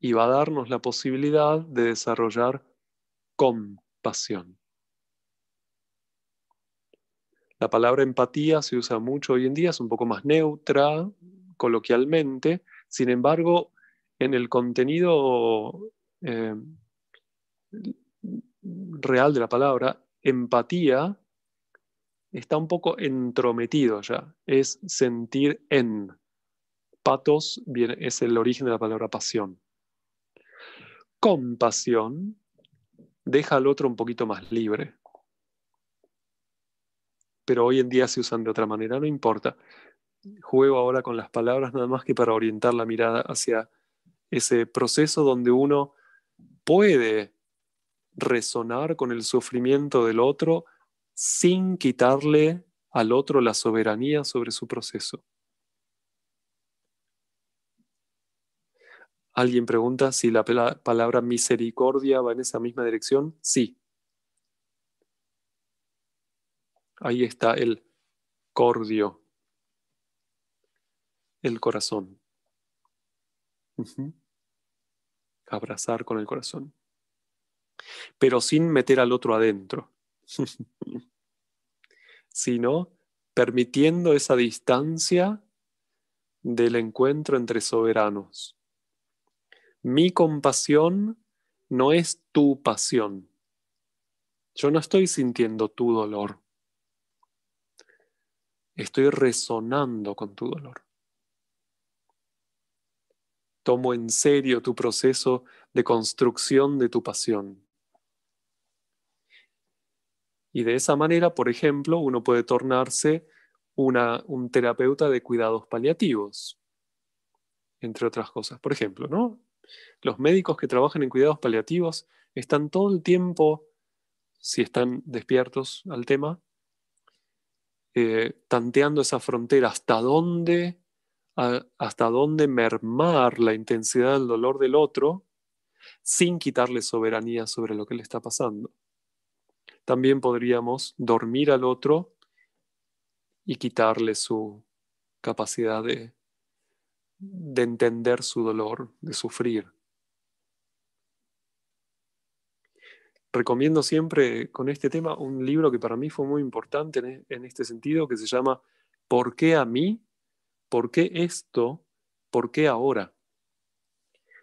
Y va a darnos la posibilidad de desarrollar compasión. La palabra empatía se usa mucho hoy en día, es un poco más neutra, coloquialmente, sin embargo, en el contenido eh, real de la palabra, empatía está un poco entrometido ya, es sentir en. Patos es el origen de la palabra pasión. Compasión deja al otro un poquito más libre. Pero hoy en día se usan de otra manera, no importa. Juego ahora con las palabras nada más que para orientar la mirada hacia ese proceso donde uno puede resonar con el sufrimiento del otro sin quitarle al otro la soberanía sobre su proceso. Alguien pregunta si la palabra misericordia va en esa misma dirección. Sí. Ahí está el cordio, el corazón. Abrazar con el corazón. Pero sin meter al otro adentro. sino permitiendo esa distancia del encuentro entre soberanos. Mi compasión no es tu pasión. Yo no estoy sintiendo tu dolor. Estoy resonando con tu dolor. Tomo en serio tu proceso de construcción de tu pasión. Y de esa manera, por ejemplo, uno puede tornarse un terapeuta de cuidados paliativos, entre otras cosas. Por ejemplo, ¿no? Los médicos que trabajan en cuidados paliativos están todo el tiempo, si están despiertos al tema, eh, tanteando esa frontera, hasta dónde, hasta dónde mermar la intensidad del dolor del otro sin quitarle soberanía sobre lo que le está pasando también podríamos dormir al otro y quitarle su capacidad de, entender su dolor, de sufrir. recomiendo siempre con este tema un libro que para mí fue muy importante e, en, este sentido, que se llama ¿Por qué a mí? ¿Por qué esto? ¿Por qué ahora?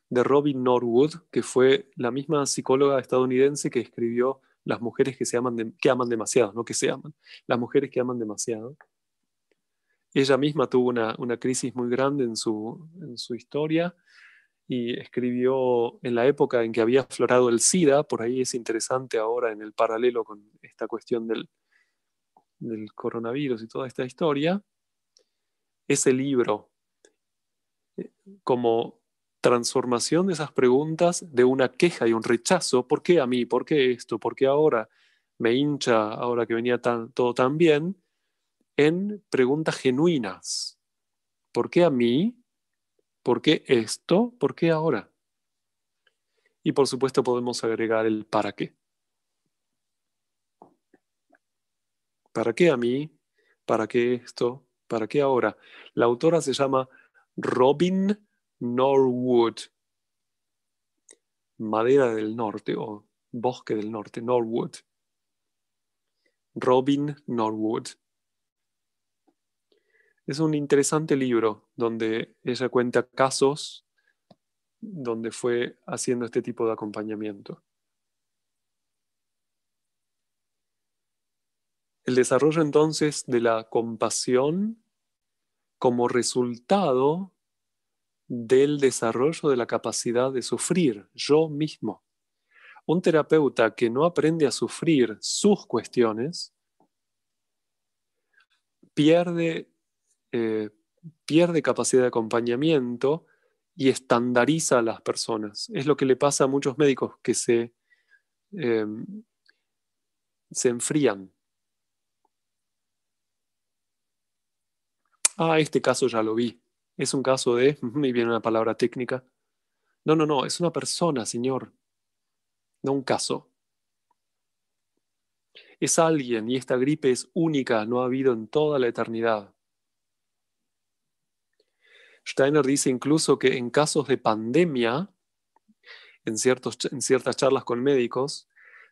de Robin Norwood, que fue la misma psicóloga estadounidense que escribió las mujeres que, se aman que aman demasiado, no que se aman, las mujeres que aman demasiado. Ella misma tuvo una, crisis muy grande en su, historia y escribió en la época en que había aflorado el SIDA, por ahí es interesante ahora en el paralelo con esta cuestión del, del coronavirus y toda esta historia, ese libro eh, como transformación de esas preguntas de una queja y un rechazo, ¿por qué a mí? ¿Por qué esto? ¿Por qué ahora me hincha ahora que venía tan, todo tan bien? En preguntas genuinas. ¿Por qué a mí? ¿Por qué esto? ¿Por qué ahora? Y por supuesto podemos agregar el para qué. ¿Para qué a mí? ¿Para qué esto? ¿Para qué ahora? La autora se llama Robin Norwood, madera del norte o bosque del norte, Norwood. Robin Norwood. Es un interesante libro donde ella cuenta casos donde fue haciendo este tipo de acompañamiento. El desarrollo entonces de la compasión como resultado del desarrollo de la capacidad de sufrir yo mismo. Un terapeuta que no aprende a sufrir sus cuestiones pierde, eh, pierde capacidad de acompañamiento y estandariza a las personas. Es lo que le pasa a muchos médicos que se, em, se enfrían. Ah, este caso ya lo vi. Es un caso de, y viene una palabra técnica. No, no, no, es una persona, Señor, no un caso. Es alguien y esta gripe es única, no ha habido en toda la eternidad. Steiner dice incluso que en casos de pandemia, en, en ciertas charlas con médicos,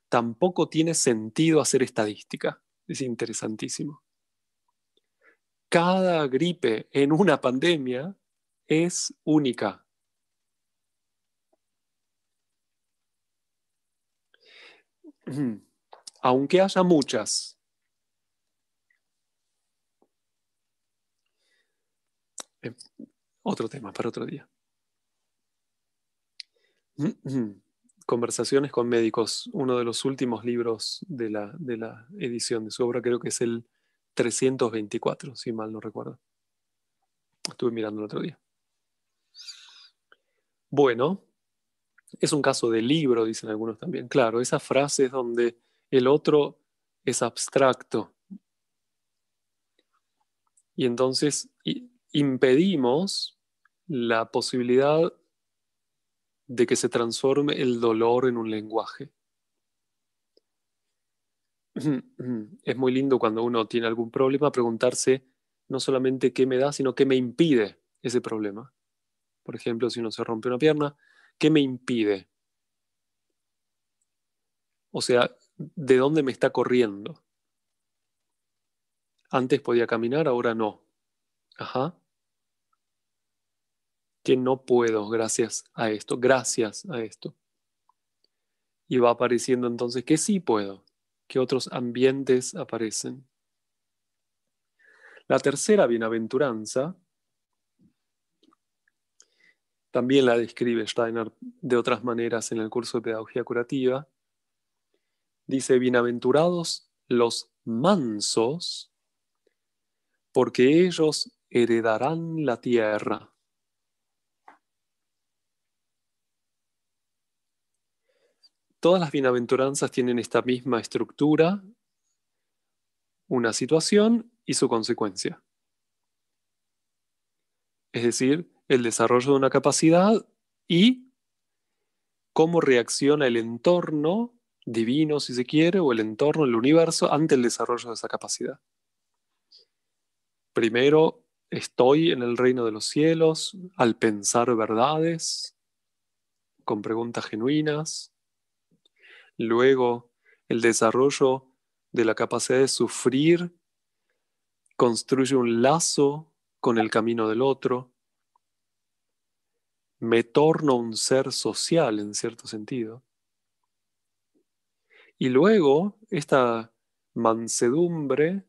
tampoco tiene sentido hacer estadística. Es interesantísimo cada gripe en una pandemia es única. Aunque haya muchas, eh, otro tema para otro día. Conversaciones con médicos, uno de los últimos libros de la edición de su obra, creo que es el 324, si mal no recuerdo. Estuve mirando el otro día. Bueno, es un caso de libro, dicen algunos también. Claro, frase es donde el otro es abstracto. Y entonces impedimos la posibilidad de que se transforme el dolor en un lenguaje es muy lindo cuando uno tiene algún problema preguntarse no solamente qué me da, sino qué me impide ese problema. Por ejemplo, si uno se rompe una pierna, ¿qué me impide? O sea, ¿de dónde me está corriendo? Antes podía caminar, ahora no. Ajá. Que no puedo gracias a esto, gracias a esto. Y va apareciendo entonces que sí puedo que otros ambientes aparecen. La tercera bienaventuranza también la describe Steiner de otras maneras en el curso de Pedagogía Curativa. Dice, bienaventurados los mansos, porque ellos heredarán la tierra. Todas las bienaventuranzas tienen esta misma estructura, una situación y su consecuencia. Es decir, el desarrollo de una capacidad y cómo reacciona el entorno divino, si se quiere, o el entorno, el universo, ante el desarrollo de esa capacidad. Primero, estoy en el reino de los cielos al pensar verdades, con preguntas genuinas, Luego, el desarrollo de la capacidad de sufrir construye un lazo con el camino del otro. Me torno un ser social en cierto sentido. Y luego, esta mansedumbre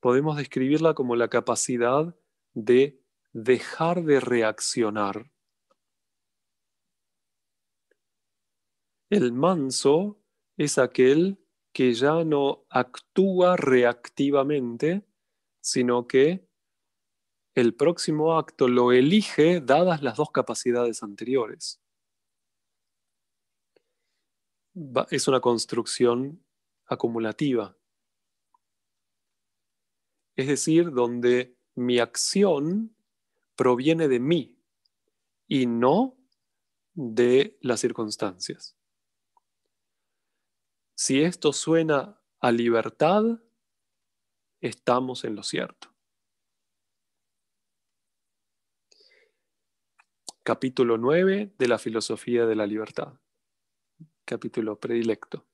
podemos describirla como la capacidad de dejar de reaccionar. El manso es aquel que ya no actúa reactivamente, sino que el próximo acto lo elige dadas las dos capacidades anteriores. es una construcción acumulativa. Es decir, donde mi acción proviene de mí y no de las circunstancias. Si esto suena a libertad, estamos en lo cierto. Capítulo 9 de la filosofía de la libertad. Capítulo predilecto.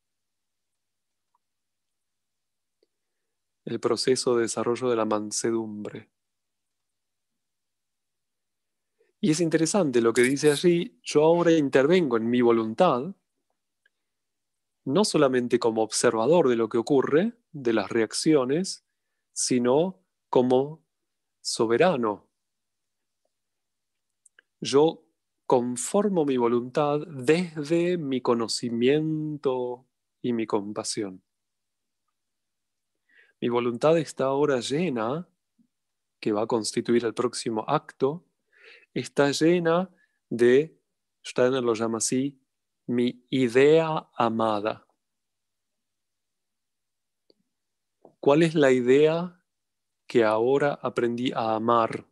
El proceso de desarrollo de la mansedumbre. Y es interesante lo que dice allí, yo ahora intervengo en mi voluntad no solamente como observador de lo que ocurre, de las reacciones, sino como soberano. Yo conformo mi voluntad desde mi conocimiento y mi compasión. Mi voluntad está ahora llena, que va a constituir el próximo acto, está llena de, Steiner lo llama así, mi idea amada. ¿Cuál es la idea que ahora aprendí a amar?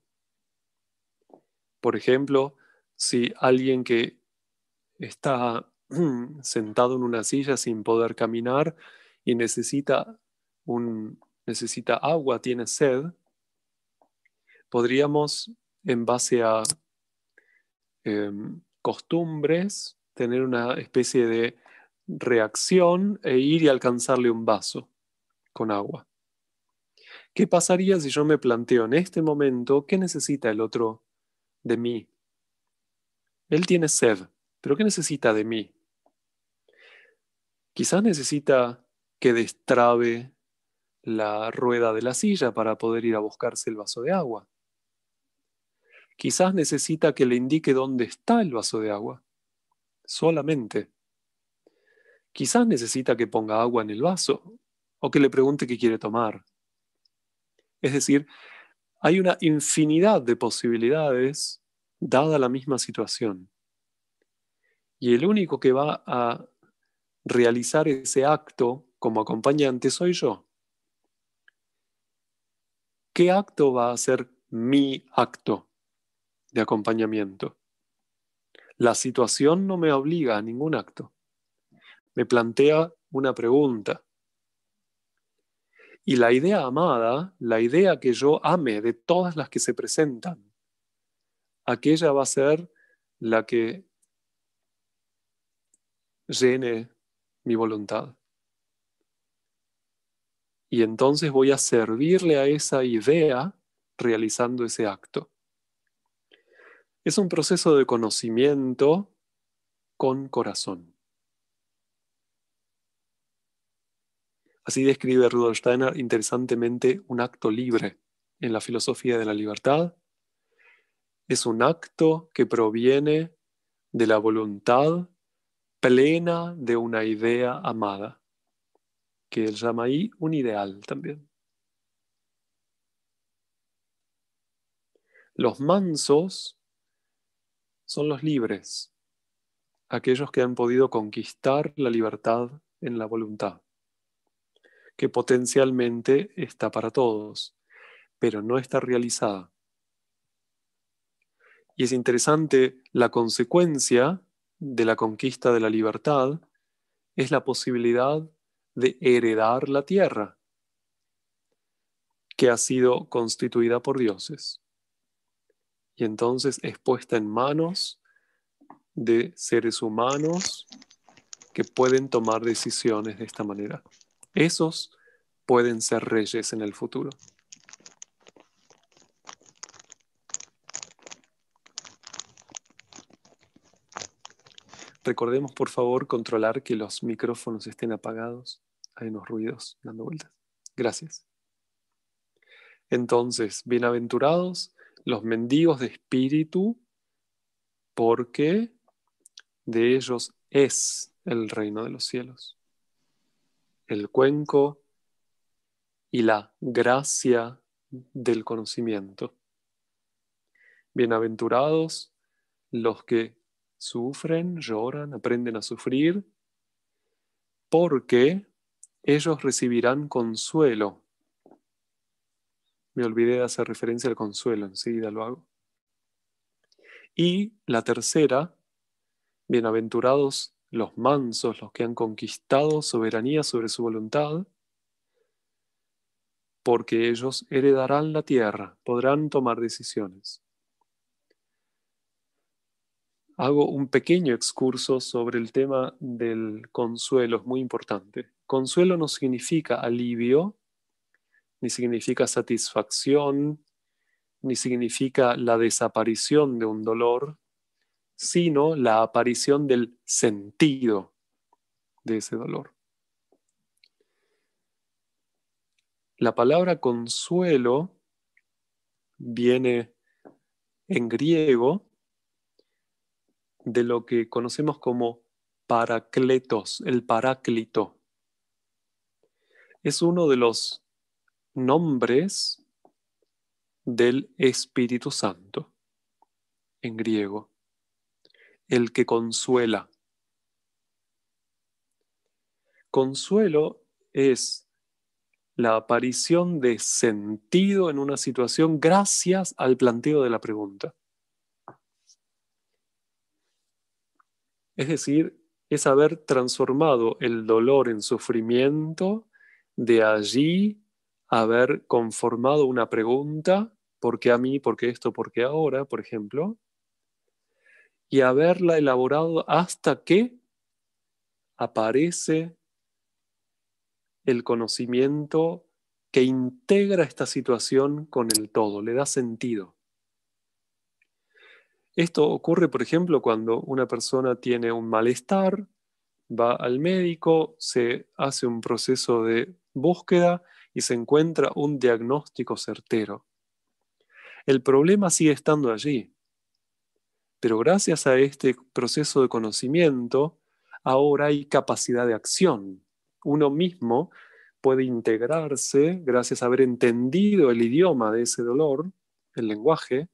Por ejemplo, si alguien que está sentado en una silla sin poder caminar y necesita, necesita agua, tiene sed, podríamos, en base a em, costumbres, tener una especie de reacción e ir y alcanzarle un vaso con agua. ¿Qué pasaría si yo me planteo en este momento qué necesita el otro de mí? Él tiene sed, pero ¿qué necesita de mí? Quizás necesita que destrabe la rueda de la silla para poder ir a buscarse el vaso de agua. Quizás necesita que le indique dónde está el vaso de agua solamente. Quizás necesita que ponga agua en el vaso o que le pregunte qué quiere tomar. Es decir, hay una infinidad de posibilidades dada la misma situación. Y el único que va a realizar ese acto como acompañante soy yo. ¿Qué acto va a ser mi acto de acompañamiento? La situación no me obliga a ningún acto. Me plantea una pregunta. Y la idea amada, la idea que yo ame de todas las que se presentan, aquella va a ser la que llene mi voluntad. Y entonces voy a servirle a esa idea realizando ese acto. Es un proceso de conocimiento con corazón. Así describe Rudolf Steiner interesantemente un acto libre en la filosofía de la libertad. Es un acto que proviene de la voluntad plena de una idea amada, que él llama ahí un ideal también. Los mansos son los libres, aquellos que han podido conquistar la libertad en la voluntad, que potencialmente está para todos, pero no está realizada. Y es interesante, la consecuencia de la conquista de la libertad es la posibilidad de heredar la tierra que ha sido constituida por dioses y entonces es puesta en manos de seres humanos que pueden tomar decisiones de esta manera. Esos pueden ser reyes en el futuro. Recordemos, por favor, controlar que los micrófonos estén apagados. Hay unos ruidos dando vueltas. Gracias. Entonces, bienaventurados los mendigos de espíritu, porque de ellos es el reino de los cielos. El cuenco y la gracia del conocimiento. Bienaventurados los que sufren, lloran, aprenden a sufrir, porque ellos recibirán consuelo. Me olvidé de hacer referencia al consuelo, enseguida lo hago. Y la tercera, bienaventurados los mansos, los que han conquistado soberanía sobre su voluntad, porque ellos heredarán la tierra, podrán tomar decisiones. Hago un pequeño excurso sobre el tema del consuelo, es muy importante. Consuelo no significa alivio, ni significa satisfacción, ni significa la desaparición de un dolor, sino la aparición del sentido de ese dolor. La palabra consuelo viene en griego de lo que conocemos como paracletos, el paráclito. Es uno de los nombres del Espíritu Santo, en griego, el que consuela. Consuelo es la aparición de sentido en una situación gracias al planteo de la pregunta. Es decir, es haber transformado el dolor en sufrimiento, de allí haber conformado una pregunta, ¿por qué a mí? ¿Por qué esto? ¿Por qué ahora? Por ejemplo, y haberla elaborado hasta que aparece el conocimiento que integra esta situación con el todo, le da sentido. Esto ocurre, por ejemplo, cuando una persona tiene un malestar, va al médico, se hace un proceso de búsqueda y se encuentra un diagnóstico certero. El problema sigue estando allí, pero gracias a este proceso de conocimiento, ahora hay capacidad de acción. Uno mismo puede integrarse gracias a haber entendido el idioma de ese dolor, el lenguaje,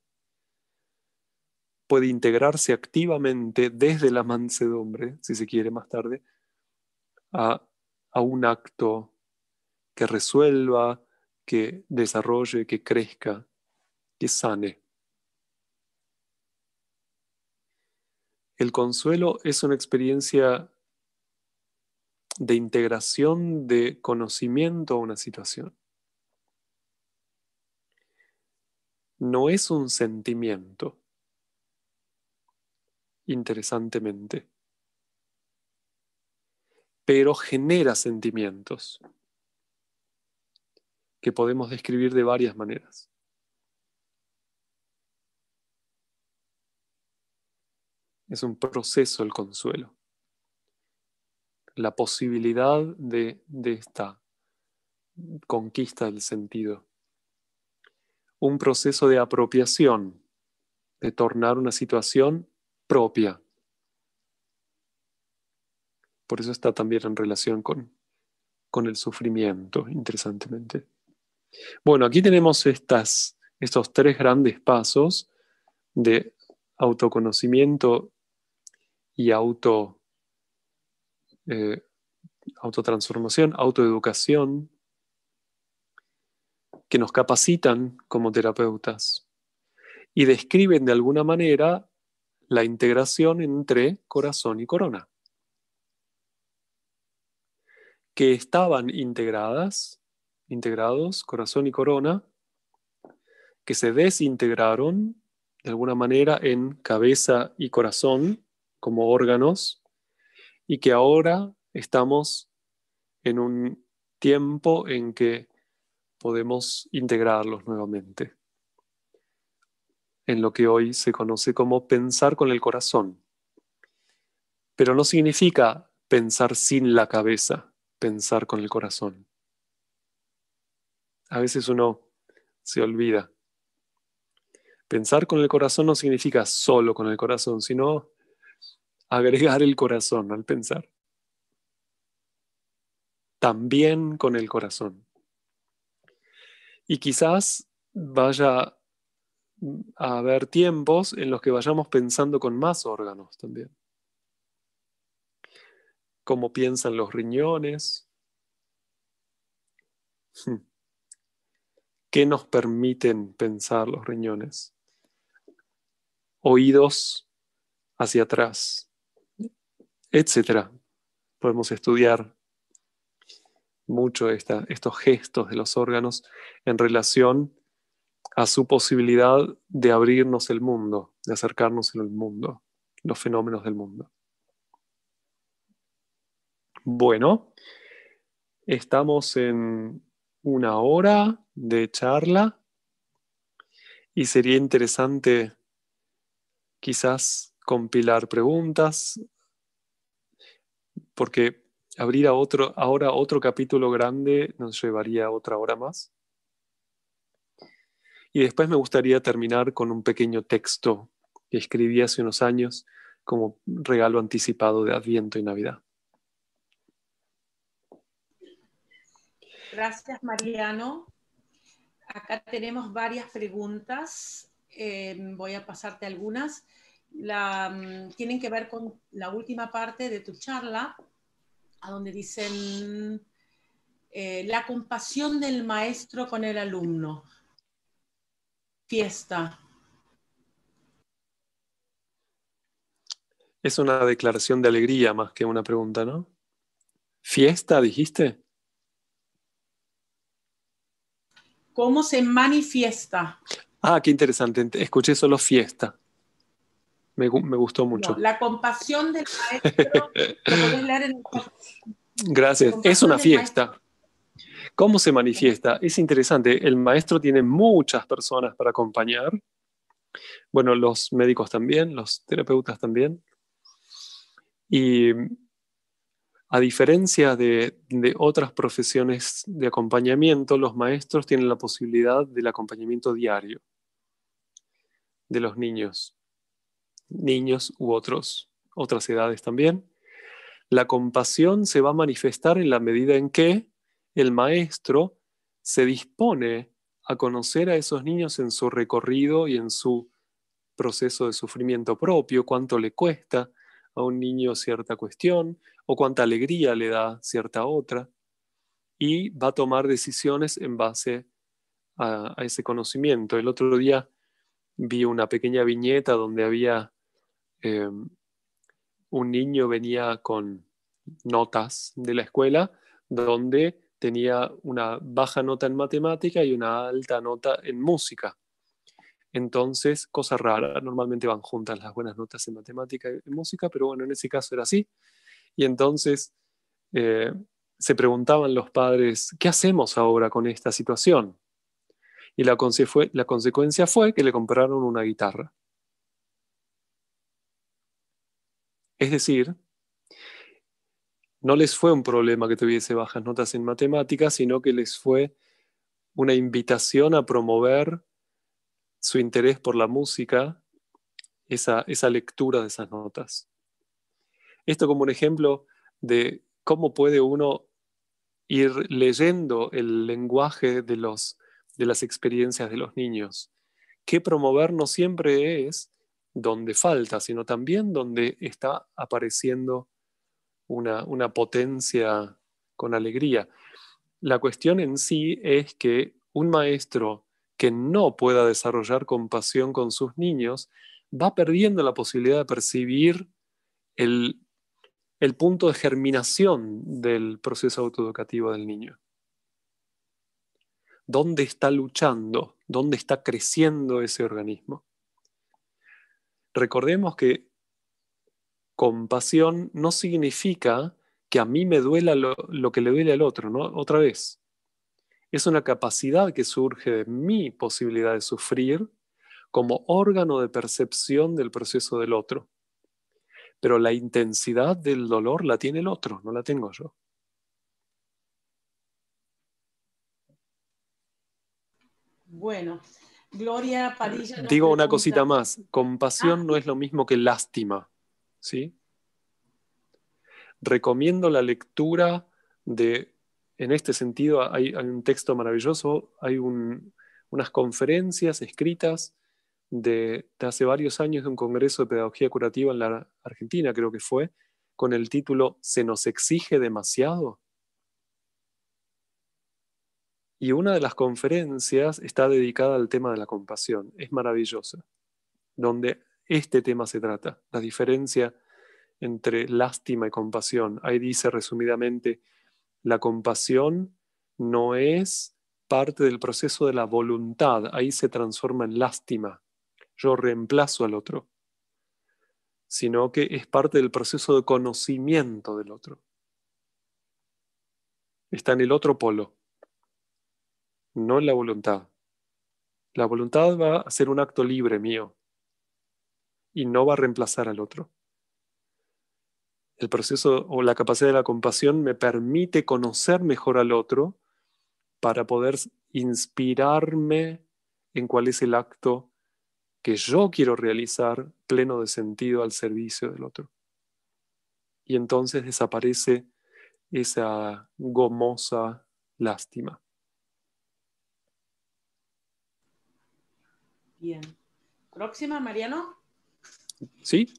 puede integrarse activamente desde la mansedumbre, si se quiere más tarde, a, a un acto que resuelva, que desarrolle, que crezca, que sane. El consuelo es una experiencia de integración de conocimiento a una situación. No es un sentimiento, interesantemente, pero genera sentimientos que podemos describir de varias maneras. Es un proceso el consuelo. La posibilidad de, esta conquista del sentido. Un proceso de apropiación, de tornar una situación propia. Por eso está también en relación con el sufrimiento, interesantemente. Bueno, aquí tenemos estos tres grandes pasos de autoconocimiento y eh, autotransformación, autoeducación, que nos capacitan como terapeutas y describen de alguna manera la integración entre corazón y corona, que estaban integradas integrados, corazón y corona, que se desintegraron de alguna manera en cabeza y corazón como órganos y que ahora estamos en un tiempo en que podemos integrarlos nuevamente en lo que hoy se conoce como pensar con el corazón. Pero no significa pensar sin la cabeza, pensar con el corazón a veces uno se olvida. Pensar con el corazón no significa solo con el corazón, sino agregar el corazón al pensar. También con el corazón. Y quizás vaya a haber tiempos en los que vayamos pensando con más órganos también. Cómo piensan los riñones. Hmm. ¿Qué nos permiten pensar los riñones? Oídos hacia atrás, etcétera. Podemos estudiar mucho estos gestos de los órganos en relación a su posibilidad de abrirnos el mundo, de acercarnos al mundo, los fenómenos del mundo. Bueno, estamos en una hora de charla y sería interesante quizás compilar preguntas porque abrir a otro, ahora otro capítulo grande nos llevaría otra hora más. Y después me gustaría terminar con un pequeño texto que escribí hace unos años como regalo anticipado de Adviento y Navidad. Gracias, Mariano. Acá tenemos varias preguntas. Eh, voy a pasarte algunas. Mm, tienen que ver con la última parte de tu charla, a donde dicen eh, la compasión del maestro con el alumno. Fiesta. Es una declaración de alegría más que una pregunta, ¿no? ¿Fiesta dijiste? ¿Cómo se manifiesta? Ah, qué interesante. Escuché solo fiesta. Me, gustó mucho. la compasión del maestro. Gracias. Es una fiesta. ¿Cómo se manifiesta? Es interesante. El maestro tiene muchas personas para acompañar. Bueno, los médicos también, los terapeutas también. Y a diferencia de, otras profesiones de acompañamiento, los maestros tienen la posibilidad del acompañamiento diario de los niños, niños u otros, otras edades también. La compasión se va a manifestar en la medida en que el maestro se dispone a conocer a esos niños en su recorrido y en su proceso de sufrimiento propio, cuánto le cuesta a un niño cierta cuestión, o cuánta alegría le da cierta otra, y va a tomar decisiones en base a, ese conocimiento. El otro día vi una pequeña viñeta donde había em, un niño venía con notas de la escuela donde tenía una baja nota en matemática y una alta nota en música. Entonces, cosa rara, normalmente van juntas las buenas notas en matemática y en música, pero bueno, en ese caso era así. Y entonces eh, se preguntaban los padres, ¿qué hacemos ahora con esta situación? Y la, consecuencia fue que le compraron una guitarra. Es decir, no les fue un problema que tuviese bajas notas en matemáticas, sino que les fue una invitación a promover su interés por la música, esa lectura de esas notas. Esto como un ejemplo de cómo puede uno ir leyendo el lenguaje de, los, de las experiencias de los niños, que promover no siempre es donde falta, sino también donde está apareciendo una, una potencia con alegría. La cuestión en sí es que un maestro que no pueda desarrollar compasión con sus niños va perdiendo la posibilidad de percibir el el punto de germinación del proceso autoeducativo del niño. ¿Dónde está luchando? ¿Dónde está creciendo ese organismo? Recordemos que compasión no significa que a mí me duela lo, lo que le duele al otro, ¿no? Otra vez. Es una capacidad que surge de mi posibilidad de sufrir como órgano de percepción del proceso del otro pero la intensidad del dolor la tiene el otro, no la tengo yo. Bueno, Gloria Padilla. Digo una cosita más, compasión ah. no es lo mismo que lástima, ¿sí? Recomiendo la lectura de, en este sentido, hay, un texto maravilloso, hay unas conferencias escritas de, hace varios años de un congreso de pedagogía curativa en la Argentina, creo que fue, con el título ¿Se nos exige demasiado? Y una de las conferencias está dedicada al tema de la compasión. Es maravillosa, donde este tema se trata, la diferencia entre lástima y compasión. Ahí dice resumidamente, la compasión no es parte del proceso de la voluntad, ahí se transforma en lástima, yo reemplazo al otro, sino que es parte del proceso de conocimiento del otro. Está en el otro polo, no en la voluntad. La voluntad va a ser un acto libre mío y no va a reemplazar al otro. El proceso o la capacidad de la compasión me permite conocer mejor al otro para poder inspirarme en cuál es el acto que yo quiero realizar pleno de sentido al servicio del otro. Y entonces desaparece esa gomosa lástima. Bien. Próxima, Mariano. Sí.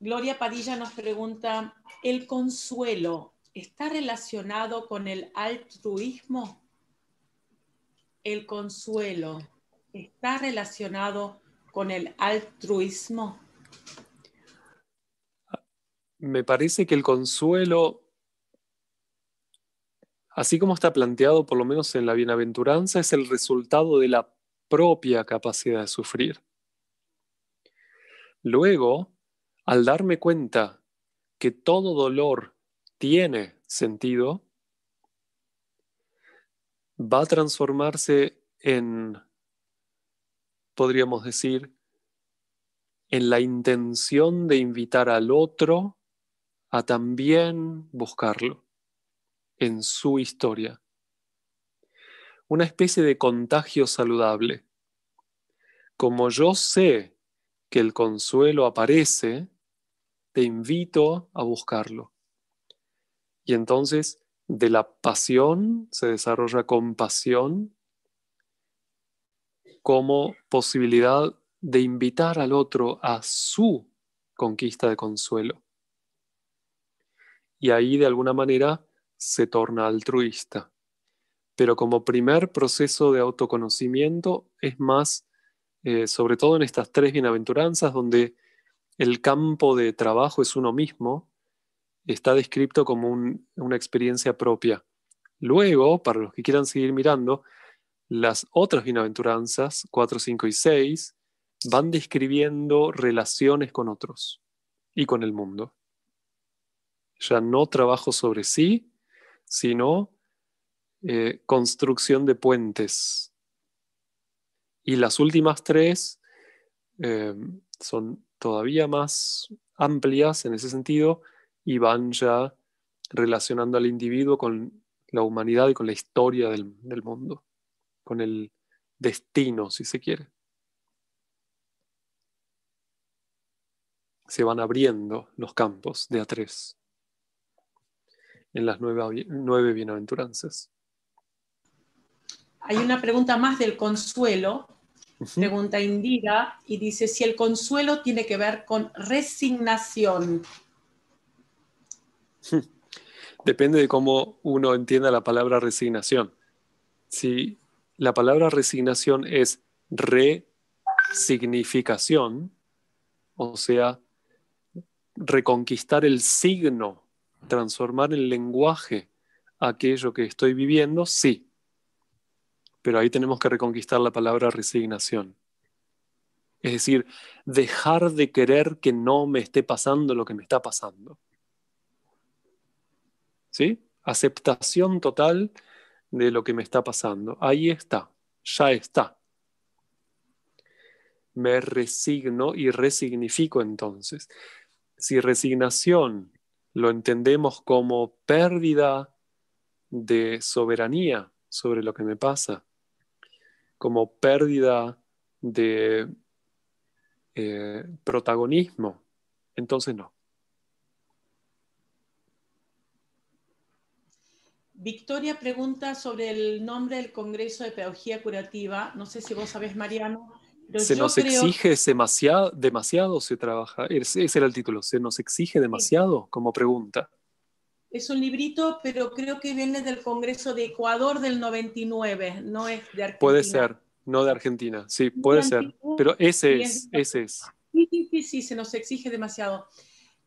Gloria Padilla nos pregunta, ¿el consuelo está relacionado con el altruismo? El consuelo está relacionado con el altruismo? Me parece que el consuelo, así como está planteado por lo menos en la bienaventuranza, es el resultado de la propia capacidad de sufrir. Luego, al darme cuenta que todo dolor tiene sentido, va a transformarse en podríamos decir, en la intención de invitar al otro a también buscarlo en su historia. Una especie de contagio saludable. Como yo sé que el consuelo aparece, te invito a buscarlo. Y entonces de la pasión se desarrolla compasión como posibilidad de invitar al otro a su conquista de consuelo. Y ahí de alguna manera se torna altruista. Pero como primer proceso de autoconocimiento es más, eh, sobre todo en estas tres bienaventuranzas, donde el campo de trabajo es uno mismo, está descrito como una experiencia propia. Luego, para los que quieran seguir mirando, las otras bienaventuranzas, 4, 5 y 6, van describiendo relaciones con otros y con el mundo. Ya no trabajo sobre sí, sino eh, construcción de puentes. Y las últimas tres eh, son todavía más amplias en ese sentido y van ya relacionando al individuo con la humanidad y con la historia del mundo con el destino, si se quiere. Se van abriendo los campos de A3 en las nueve, bienaventuranzas. Hay una pregunta más del consuelo. Pregunta Indira y dice si el consuelo tiene que ver con resignación. Depende de cómo uno entienda la palabra resignación. Si la palabra resignación es resignificación, o sea, reconquistar el signo, transformar el lenguaje aquello que estoy viviendo, sí. Pero ahí tenemos que reconquistar la palabra resignación. Es decir, dejar de querer que no me esté pasando lo que me está pasando. ¿Sí? Aceptación total de lo que me está pasando. Ahí está, ya está. Me resigno y resignifico entonces. Si resignación lo entendemos como pérdida de soberanía sobre lo que me pasa, como pérdida de eh, protagonismo, entonces no. Victoria pregunta sobre el nombre del Congreso de Pedagogía Curativa. No sé si vos sabés, Mariano. se nos exige demasiado, demasiado se trabaja. Ese era el título. Se nos exige demasiado como pregunta. Es un librito, pero creo que viene del Congreso de Ecuador del 99, no es de Argentina. Puede ser, no de Argentina, sí, puede ser. Pero ese es, ese es. Sí, sí, sí, se nos exige demasiado.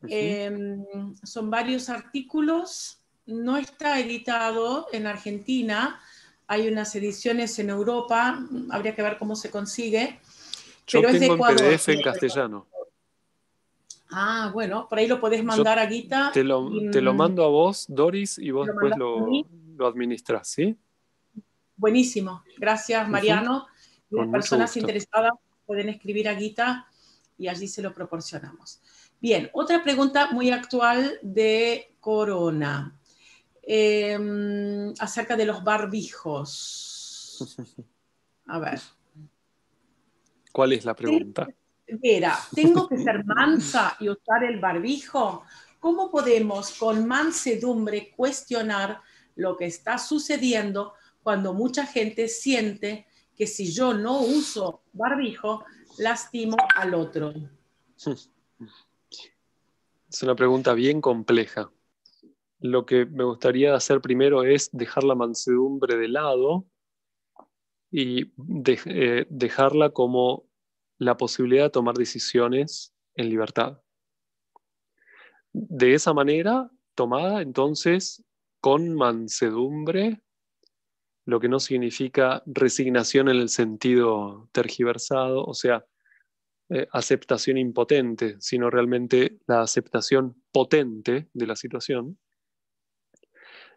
Em, son varios artículos no está editado en Argentina, hay unas ediciones en Europa, habría que ver cómo se consigue. pero es de en PDF en castellano. Ah, bueno, por ahí lo podés mandar a Guita. Te lo, mando a vos, Doris, y vos después lo, lo administras, ¿sí? Buenísimo, gracias Mariano. Las personas interesadas pueden escribir a Guita y allí se lo proporcionamos. Bien, otra pregunta muy actual de Corona. Em, acerca de los barbijos. A ver. ¿Cuál es la pregunta? Vera, ¿tengo que ser mansa y usar el barbijo? ¿Cómo podemos con mansedumbre cuestionar lo que está sucediendo cuando mucha gente siente que si yo no uso barbijo, lastimo al otro? Es una pregunta bien compleja lo que me gustaría hacer primero es dejar la mansedumbre de lado y eh, dejarla como la posibilidad de tomar decisiones en libertad. De esa manera, tomada entonces con mansedumbre, lo que no significa resignación en el sentido tergiversado, o sea, eh, aceptación impotente, sino realmente la aceptación potente de la situación,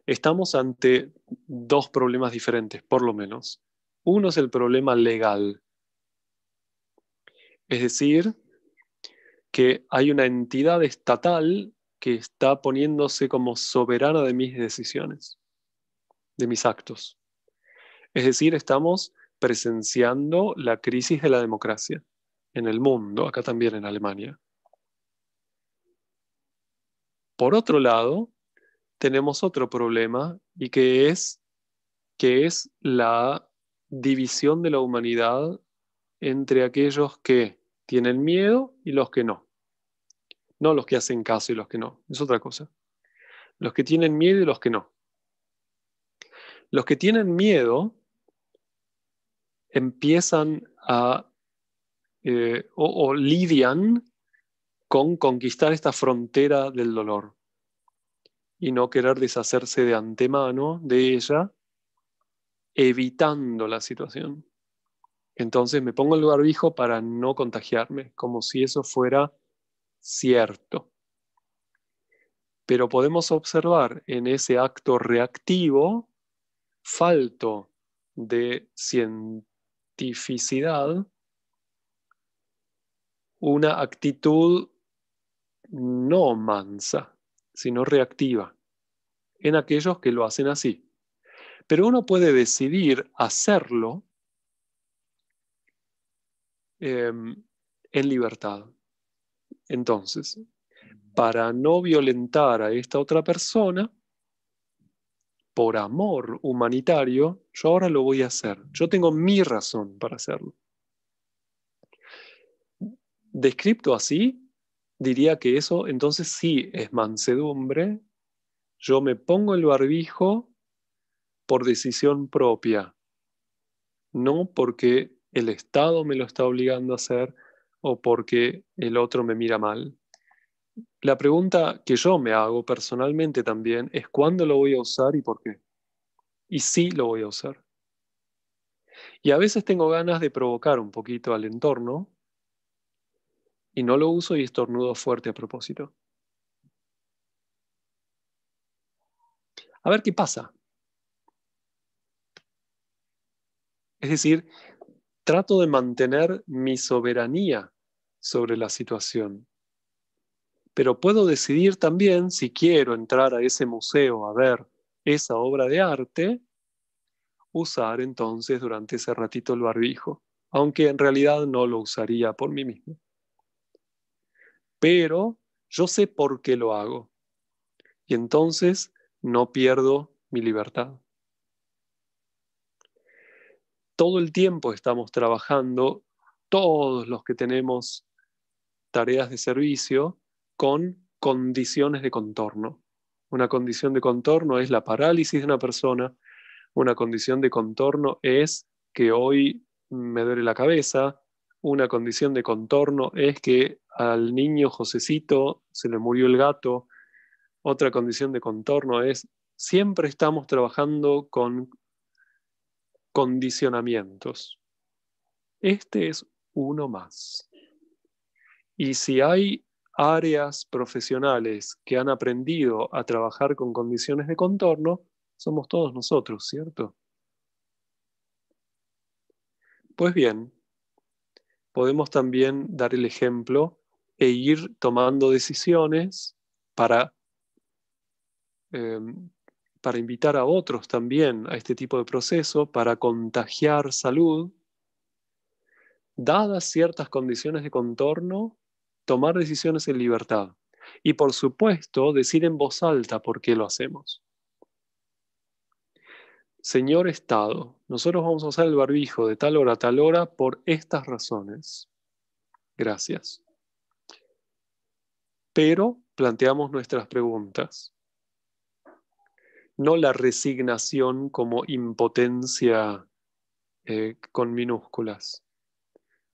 estamos ante dos problemas diferentes, por lo menos. Uno es el problema legal. Es decir, que hay una entidad estatal que está poniéndose como soberana de mis decisiones, de mis actos. Es decir, estamos presenciando la crisis de la democracia en el mundo, acá también en Alemania. Por otro lado, tenemos otro problema y que es, que es la división de la humanidad entre aquellos que tienen miedo y los que no. No los que hacen caso y los que no, es otra cosa. Los que tienen miedo y los que no. Los que tienen miedo empiezan a eh, o lidian con conquistar esta frontera del dolor y no querer deshacerse de antemano de ella, evitando la situación. Entonces me pongo el barbijo para no contagiarme, como si eso fuera cierto. Pero podemos observar en ese acto reactivo falto de cientificidad una actitud no mansa, sino reactiva, en aquellos que lo hacen así. Pero uno puede decidir hacerlo em, en libertad. Entonces, para no violentar a esta otra persona, por amor humanitario, yo ahora lo voy a hacer. Yo tengo mi razón para hacerlo. Descripto así, diría que eso entonces sí es mansedumbre. Yo me pongo el barbijo por decisión propia, no porque el Estado me lo está obligando a hacer o porque el otro me mira mal. La pregunta que yo me hago personalmente también es cuándo lo voy a usar y por qué. Y sí lo voy a usar. Y a veces tengo ganas de provocar un poquito al entorno y no lo uso y estornudo fuerte a propósito. A ver qué pasa. Es decir, trato de mantener mi soberanía sobre la situación. Pero puedo decidir también si quiero entrar a ese museo a ver esa obra de arte, usar entonces durante ese ratito el barbijo, aunque en realidad no lo usaría por mí mismo pero yo sé por qué lo hago. Y entonces no pierdo mi libertad. Todo el tiempo estamos trabajando, todos los que tenemos tareas de servicio, con condiciones de contorno. Una condición de contorno es la parálisis de una persona, una condición de contorno es que hoy me duele la cabeza, una condición de contorno es que al niño Josecito se le murió el gato. Otra condición de contorno es, siempre estamos trabajando con condicionamientos. Este es uno más. Y si hay áreas profesionales que han aprendido a trabajar con condiciones de contorno, somos todos nosotros, ¿cierto? Pues bien, podemos también dar el ejemplo e ir tomando decisiones para, em, para invitar a otros también a este tipo de proceso, para contagiar salud, dadas ciertas condiciones de contorno, tomar decisiones en libertad. Y por supuesto, decir en voz alta por qué lo hacemos. Señor Estado, nosotros vamos a usar el barbijo de tal hora a tal hora por estas razones. Gracias pero planteamos nuestras preguntas. No la resignación como impotencia eh, con minúsculas,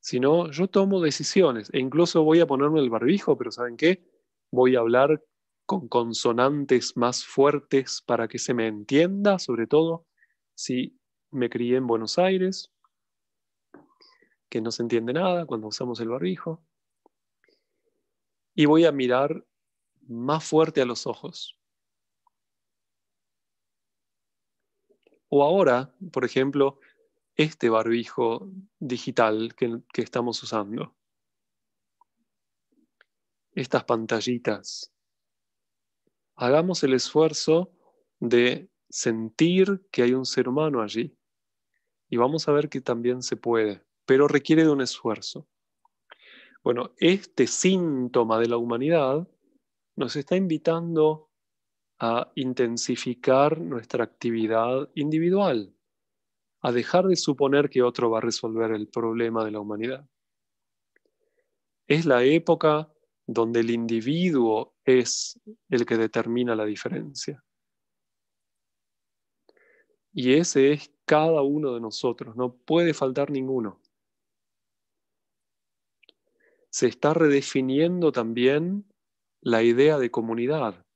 sino yo tomo decisiones e incluso voy a ponerme el barbijo, pero ¿saben qué? Voy a hablar con consonantes más fuertes para que se me entienda, sobre todo si me crié en Buenos Aires, que no se entiende nada cuando usamos el barbijo y voy a mirar más fuerte a los ojos. O ahora, por ejemplo, este barbijo digital que, estamos usando. Estas pantallitas. Hagamos el esfuerzo de sentir que hay un ser humano allí. Y vamos a ver que también se puede, pero requiere de un esfuerzo. Bueno, este síntoma de la humanidad nos está invitando a intensificar nuestra actividad individual, a dejar de suponer que otro va a resolver el problema de la humanidad. Es la época donde el individuo es el que determina la diferencia. Y ese es cada uno de nosotros, no puede faltar ninguno se está redefiniendo también la idea de comunidad.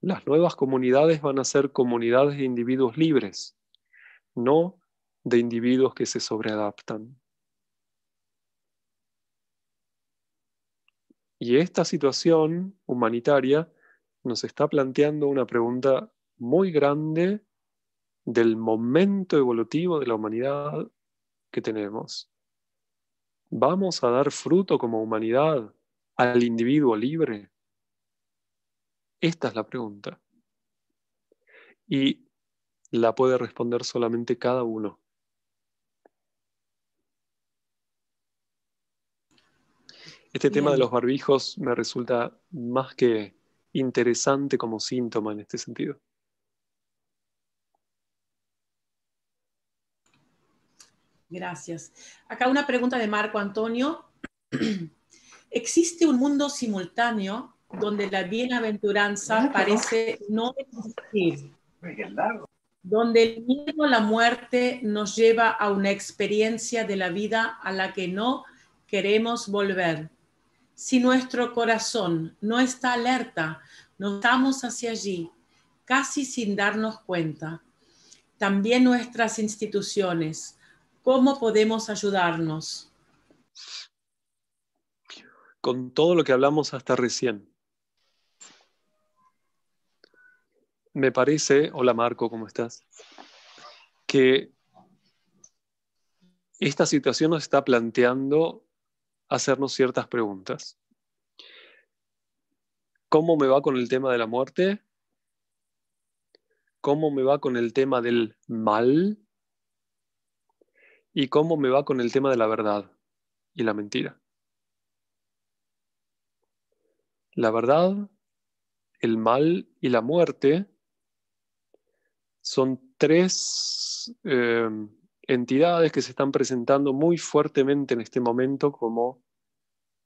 Las nuevas comunidades van a ser comunidades de individuos libres, no de individuos que se sobreadaptan. Y esta situación humanitaria nos está planteando una pregunta muy grande del momento evolutivo de la humanidad que tenemos. Vamos a dar fruto como humanidad al individuo libre. Esta es la pregunta. Y la puede responder solamente cada uno. Este tema de los barbijos me resulta más que interesante como síntoma en este sentido. Gracias. Acá una pregunta de Marco Antonio. ¿Existe un mundo simultáneo donde la bienaventuranza parece no existir? Donde el miedo a la muerte nos lleva a una experiencia de la vida a la que no queremos volver. Si nuestro corazón no está alerta, nos vamos hacia allí, casi sin darnos cuenta. También nuestras instituciones, ¿Cómo podemos ayudarnos? Con todo lo que hablamos hasta recién. Me parece, hola Marco, ¿cómo estás? Que esta situación nos está planteando hacernos ciertas preguntas. ¿Cómo me va con el tema de la muerte? ¿Cómo me va con el tema del mal? ¿Y cómo me va con el tema de la verdad y la mentira? La verdad, el mal y la muerte son tres em, entidades que se están presentando muy fuertemente en este momento como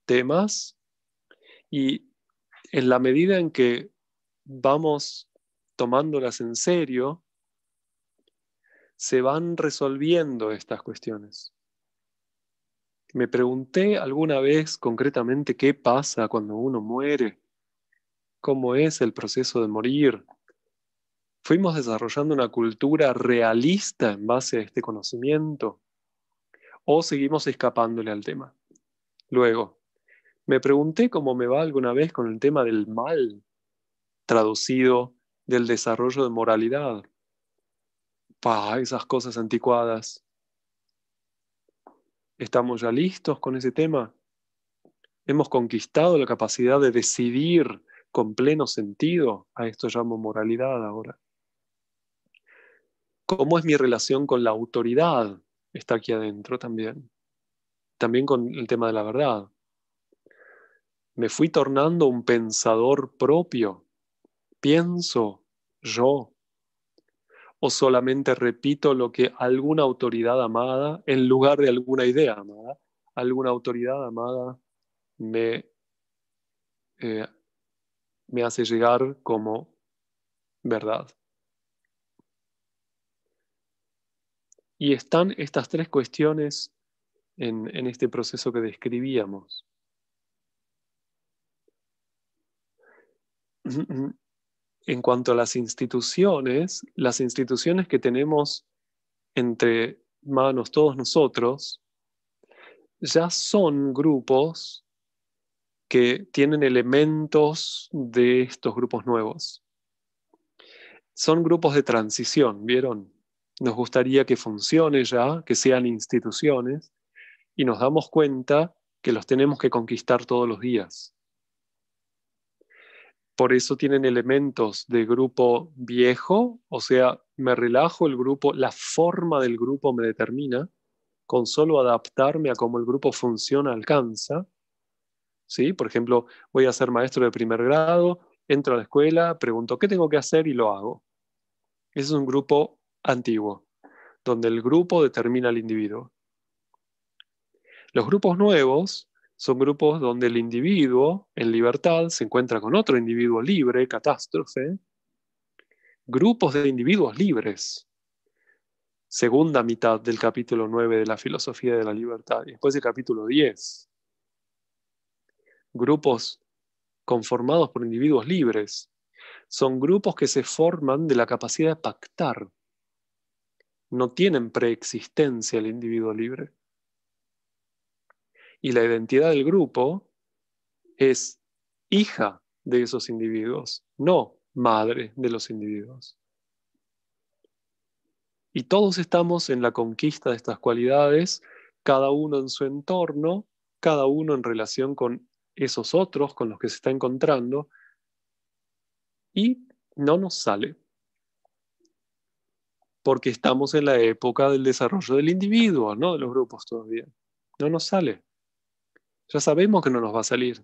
temas y en la medida en que vamos tomándolas en serio, se van resolviendo estas cuestiones. Me pregunté alguna vez concretamente qué pasa cuando uno muere, cómo es el proceso de morir. Fuimos desarrollando una cultura realista en base a este conocimiento o seguimos escapándole al tema. Luego, me pregunté cómo me va alguna vez con el tema del mal, traducido del desarrollo de moralidad esas cosas anticuadas. ¿Estamos ya listos con ese tema? ¿Hemos conquistado la capacidad de decidir con pleno sentido? A esto llamo moralidad ahora. ¿Cómo es mi relación con la autoridad? Está aquí adentro también. También con el tema de la verdad. Me fui tornando un pensador propio. Pienso yo o solamente repito lo que alguna autoridad amada, en lugar de alguna idea amada, alguna autoridad amada me, eh, me hace llegar como verdad. Y están estas tres cuestiones en, en este proceso que describíamos. Mm, mm en cuanto a las instituciones, las instituciones que tenemos entre manos todos nosotros, ya son grupos que tienen elementos de estos grupos nuevos. Son grupos de transición, ¿vieron? Nos gustaría que funcione ya, que sean instituciones, y nos damos cuenta que los tenemos que conquistar todos los días por eso tienen elementos de grupo viejo, o sea, me relajo el grupo, la forma del grupo me determina, con solo adaptarme a cómo el grupo funciona alcanza. ¿Sí? Por ejemplo, voy a ser maestro de primer grado, entro a la escuela, pregunto qué tengo que hacer y lo hago. Ese es un grupo antiguo, donde el grupo determina al individuo. Los grupos nuevos son grupos donde el individuo en libertad se encuentra con otro individuo libre, catástrofe. Grupos de individuos libres. Segunda mitad del capítulo 9 de la filosofía de la libertad. Y después el capítulo 10. Grupos conformados por individuos libres. Son grupos que se forman de la capacidad de pactar. No tienen preexistencia el individuo libre y la identidad del grupo es hija de esos individuos, no madre de los individuos. Y todos estamos en la conquista de estas cualidades, cada uno en su entorno, cada uno en relación con esos otros con los que se está encontrando, y no nos sale, porque estamos en la época del desarrollo del individuo, no de los grupos todavía. No nos sale. Ya sabemos que no nos va a salir.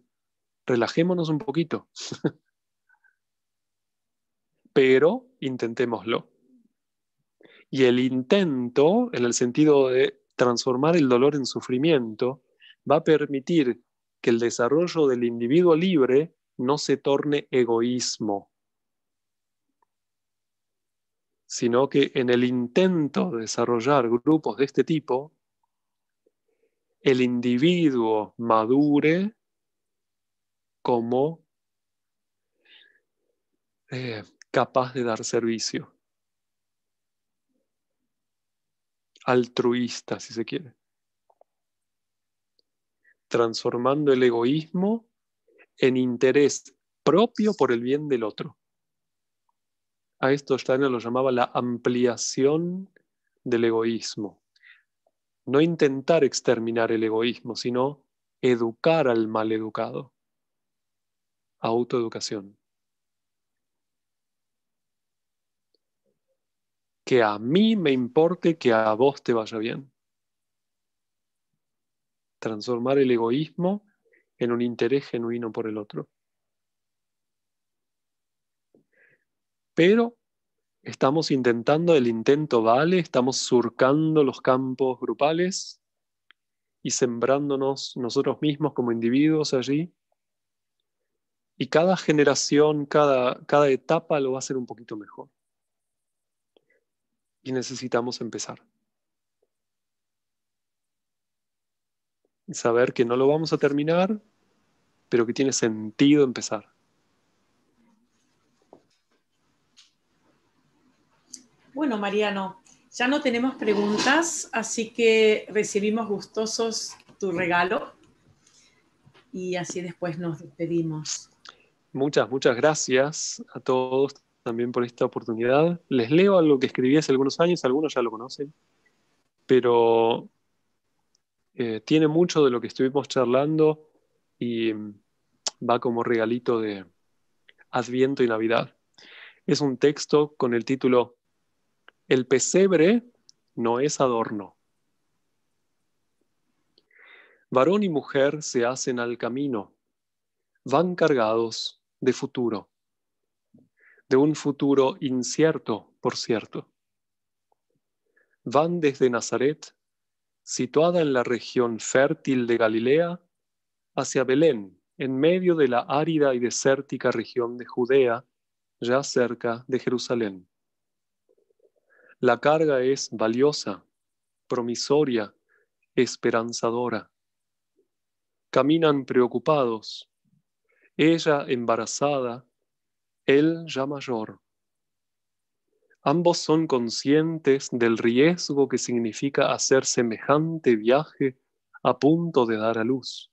Relajémonos un poquito. Pero intentémoslo. Y el intento, en el sentido de transformar el dolor en sufrimiento, va a permitir que el desarrollo del individuo libre no se torne egoísmo, sino que en el intento de desarrollar grupos de este tipo, el individuo madure como eh, capaz de dar servicio, altruista, si se quiere, transformando el egoísmo en interés propio por el bien del otro. A esto Steiner lo llamaba la ampliación del egoísmo no intentar exterminar el egoísmo, sino educar al educado, Autoeducación. Que a mí me importe que a vos te vaya bien. Transformar el egoísmo en un interés genuino por el otro. Pero Estamos intentando, el intento vale, estamos surcando los campos grupales y sembrándonos nosotros mismos como individuos allí. Y cada generación, cada, etapa lo va a hacer un poquito mejor. Y necesitamos empezar. saber que no lo vamos a terminar, pero que tiene sentido empezar. Bueno, Mariano, ya no tenemos preguntas, así que recibimos gustosos tu regalo y así después nos despedimos. Muchas, muchas gracias a todos también por esta oportunidad. Les leo algo que escribí hace algunos años, algunos ya lo conocen, pero eh, tiene mucho de lo que estuvimos charlando y mm, va como regalito de Adviento y Navidad. Es un texto con el título el pesebre no es adorno. Varón y mujer se hacen al camino, van cargados de futuro, de un futuro incierto, por cierto. Van desde Nazaret, situada en la región fértil de Galilea, hacia Belén, en medio de la árida y desértica región de Judea, ya cerca de Jerusalén. La carga es valiosa, promisoria, esperanzadora. Caminan preocupados, ella embarazada, él ya mayor. Ambos son conscientes del riesgo que significa hacer semejante viaje a punto de dar a luz.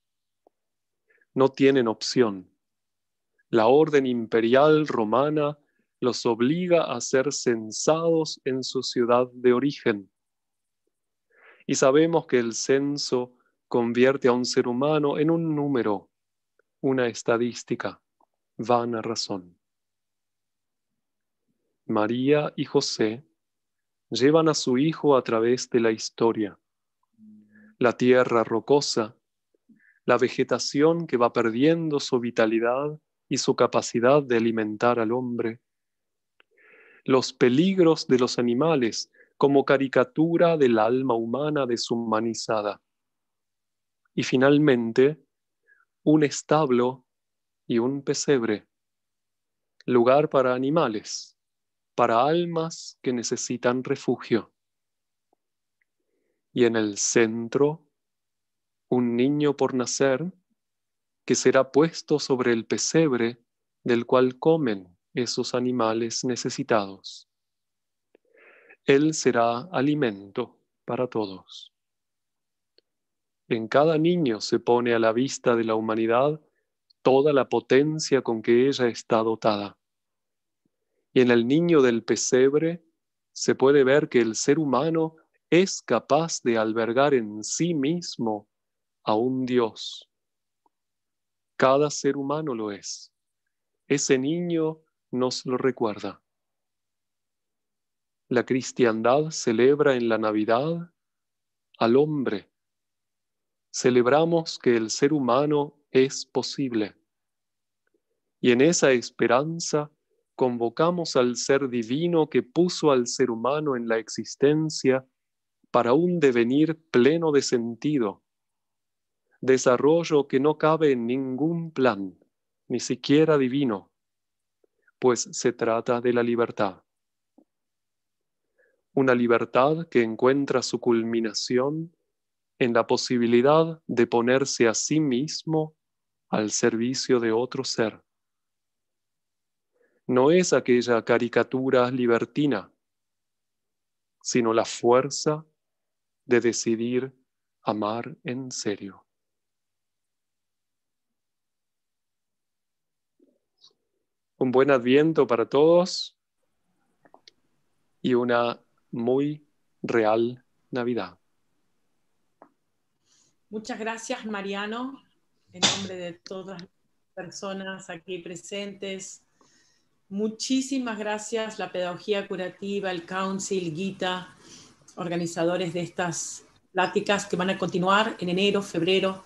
No tienen opción. La orden imperial romana los obliga a ser censados en su ciudad de origen. Y sabemos que el censo convierte a un ser humano en un número, una estadística, vana razón. María y José llevan a su hijo a través de la historia, la tierra rocosa, la vegetación que va perdiendo su vitalidad y su capacidad de alimentar al hombre, los peligros de los animales como caricatura del alma humana deshumanizada. Y finalmente, un establo y un pesebre, lugar para animales, para almas que necesitan refugio. Y en el centro, un niño por nacer que será puesto sobre el pesebre del cual comen esos animales necesitados. Él será alimento para todos. En cada niño se pone a la vista de la humanidad toda la potencia con que ella está dotada. Y en el niño del pesebre se puede ver que el ser humano es capaz de albergar en sí mismo a un Dios. Cada ser humano lo es. Ese niño nos lo recuerda. La cristiandad celebra en la Navidad al hombre. Celebramos que el ser humano es posible. Y en esa esperanza convocamos al ser divino que puso al ser humano en la existencia para un devenir pleno de sentido, desarrollo que no cabe en ningún plan, ni siquiera divino pues se trata de la libertad. Una libertad que encuentra su culminación en la posibilidad de ponerse a sí mismo al servicio de otro ser. No es aquella caricatura libertina, sino la fuerza de decidir amar en serio. un buen adviento para todos y una muy real Navidad. Muchas gracias, Mariano, en nombre de todas las personas aquí presentes. Muchísimas gracias, la Pedagogía Curativa, el Council, Guita, organizadores de estas pláticas que van a continuar en enero, febrero,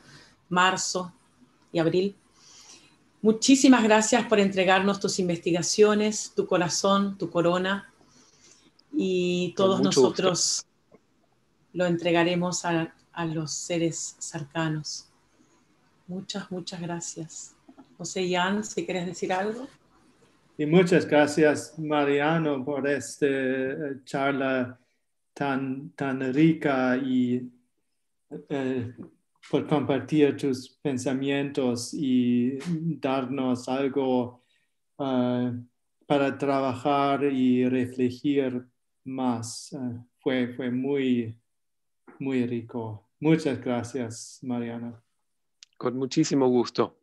marzo y abril. Muchísimas gracias por entregarnos tus investigaciones, tu corazón, tu corona. Y todos nosotros lo entregaremos a, los seres cercanos. Muchas, muchas gracias. José Ian, si quieres decir algo. Y muchas gracias, Mariano, por esta eh, charla tan, tan rica y eh, por compartir tus pensamientos y darnos algo eh, para trabajar y reflejar más. Eh, fue, fue muy, muy rico. Muchas gracias, Mariana. Con muchísimo gusto.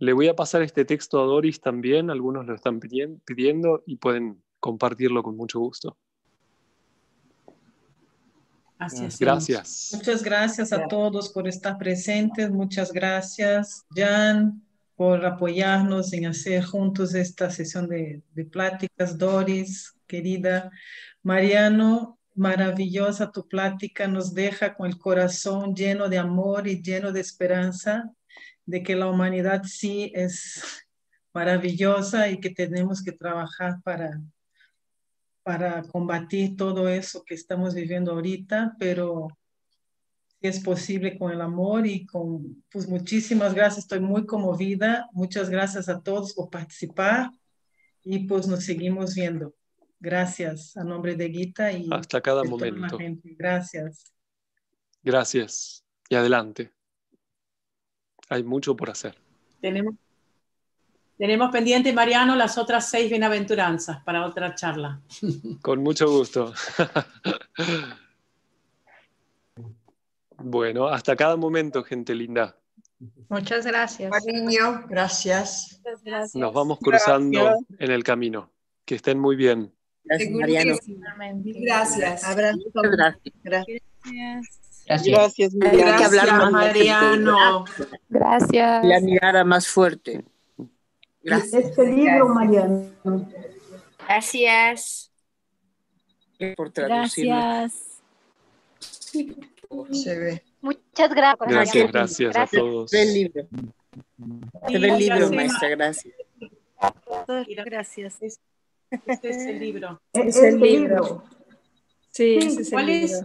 Le voy a pasar este texto a Doris también, algunos lo están pidiendo y pueden compartirlo con mucho gusto. Pues gracias. Muchas gracias a todos por estar presentes. Muchas gracias, Jan, por apoyarnos en hacer juntos esta sesión de pláticas. Doris, querida. Mariano, maravillosa tu plática. Nos deja con el corazón lleno de amor y lleno de esperanza de que la humanidad sí es maravillosa y que tenemos que trabajar para para combatir todo eso que estamos viviendo ahorita, pero si es posible con el amor y con, pues muchísimas gracias, estoy muy conmovida, muchas gracias a todos por participar y pues nos seguimos viendo. Gracias a nombre de Guita y hasta cada momento. Gracias. Gracias y adelante. Hay mucho por hacer. Tenemos tenemos pendiente, Mariano, las otras seis bienaventuranzas para otra charla. Con mucho gusto. Bueno, hasta cada momento, gente linda. Muchas gracias. gracias. Nos vamos cruzando en el camino. Que estén muy bien. Gracias, Mariano. Gracias. Gracias. Gracias. Gracias, gracias Mariano. Gracias. La mirada más fuerte. Gracias. Este libro, Mariano. Gracias. Por Gracias. Muchas gracias. Gracias, gracias a todos. Se el libro. Se el libro, maestra, gracias. Gracias. Este es el libro. es el libro. Sí, ese es el libro.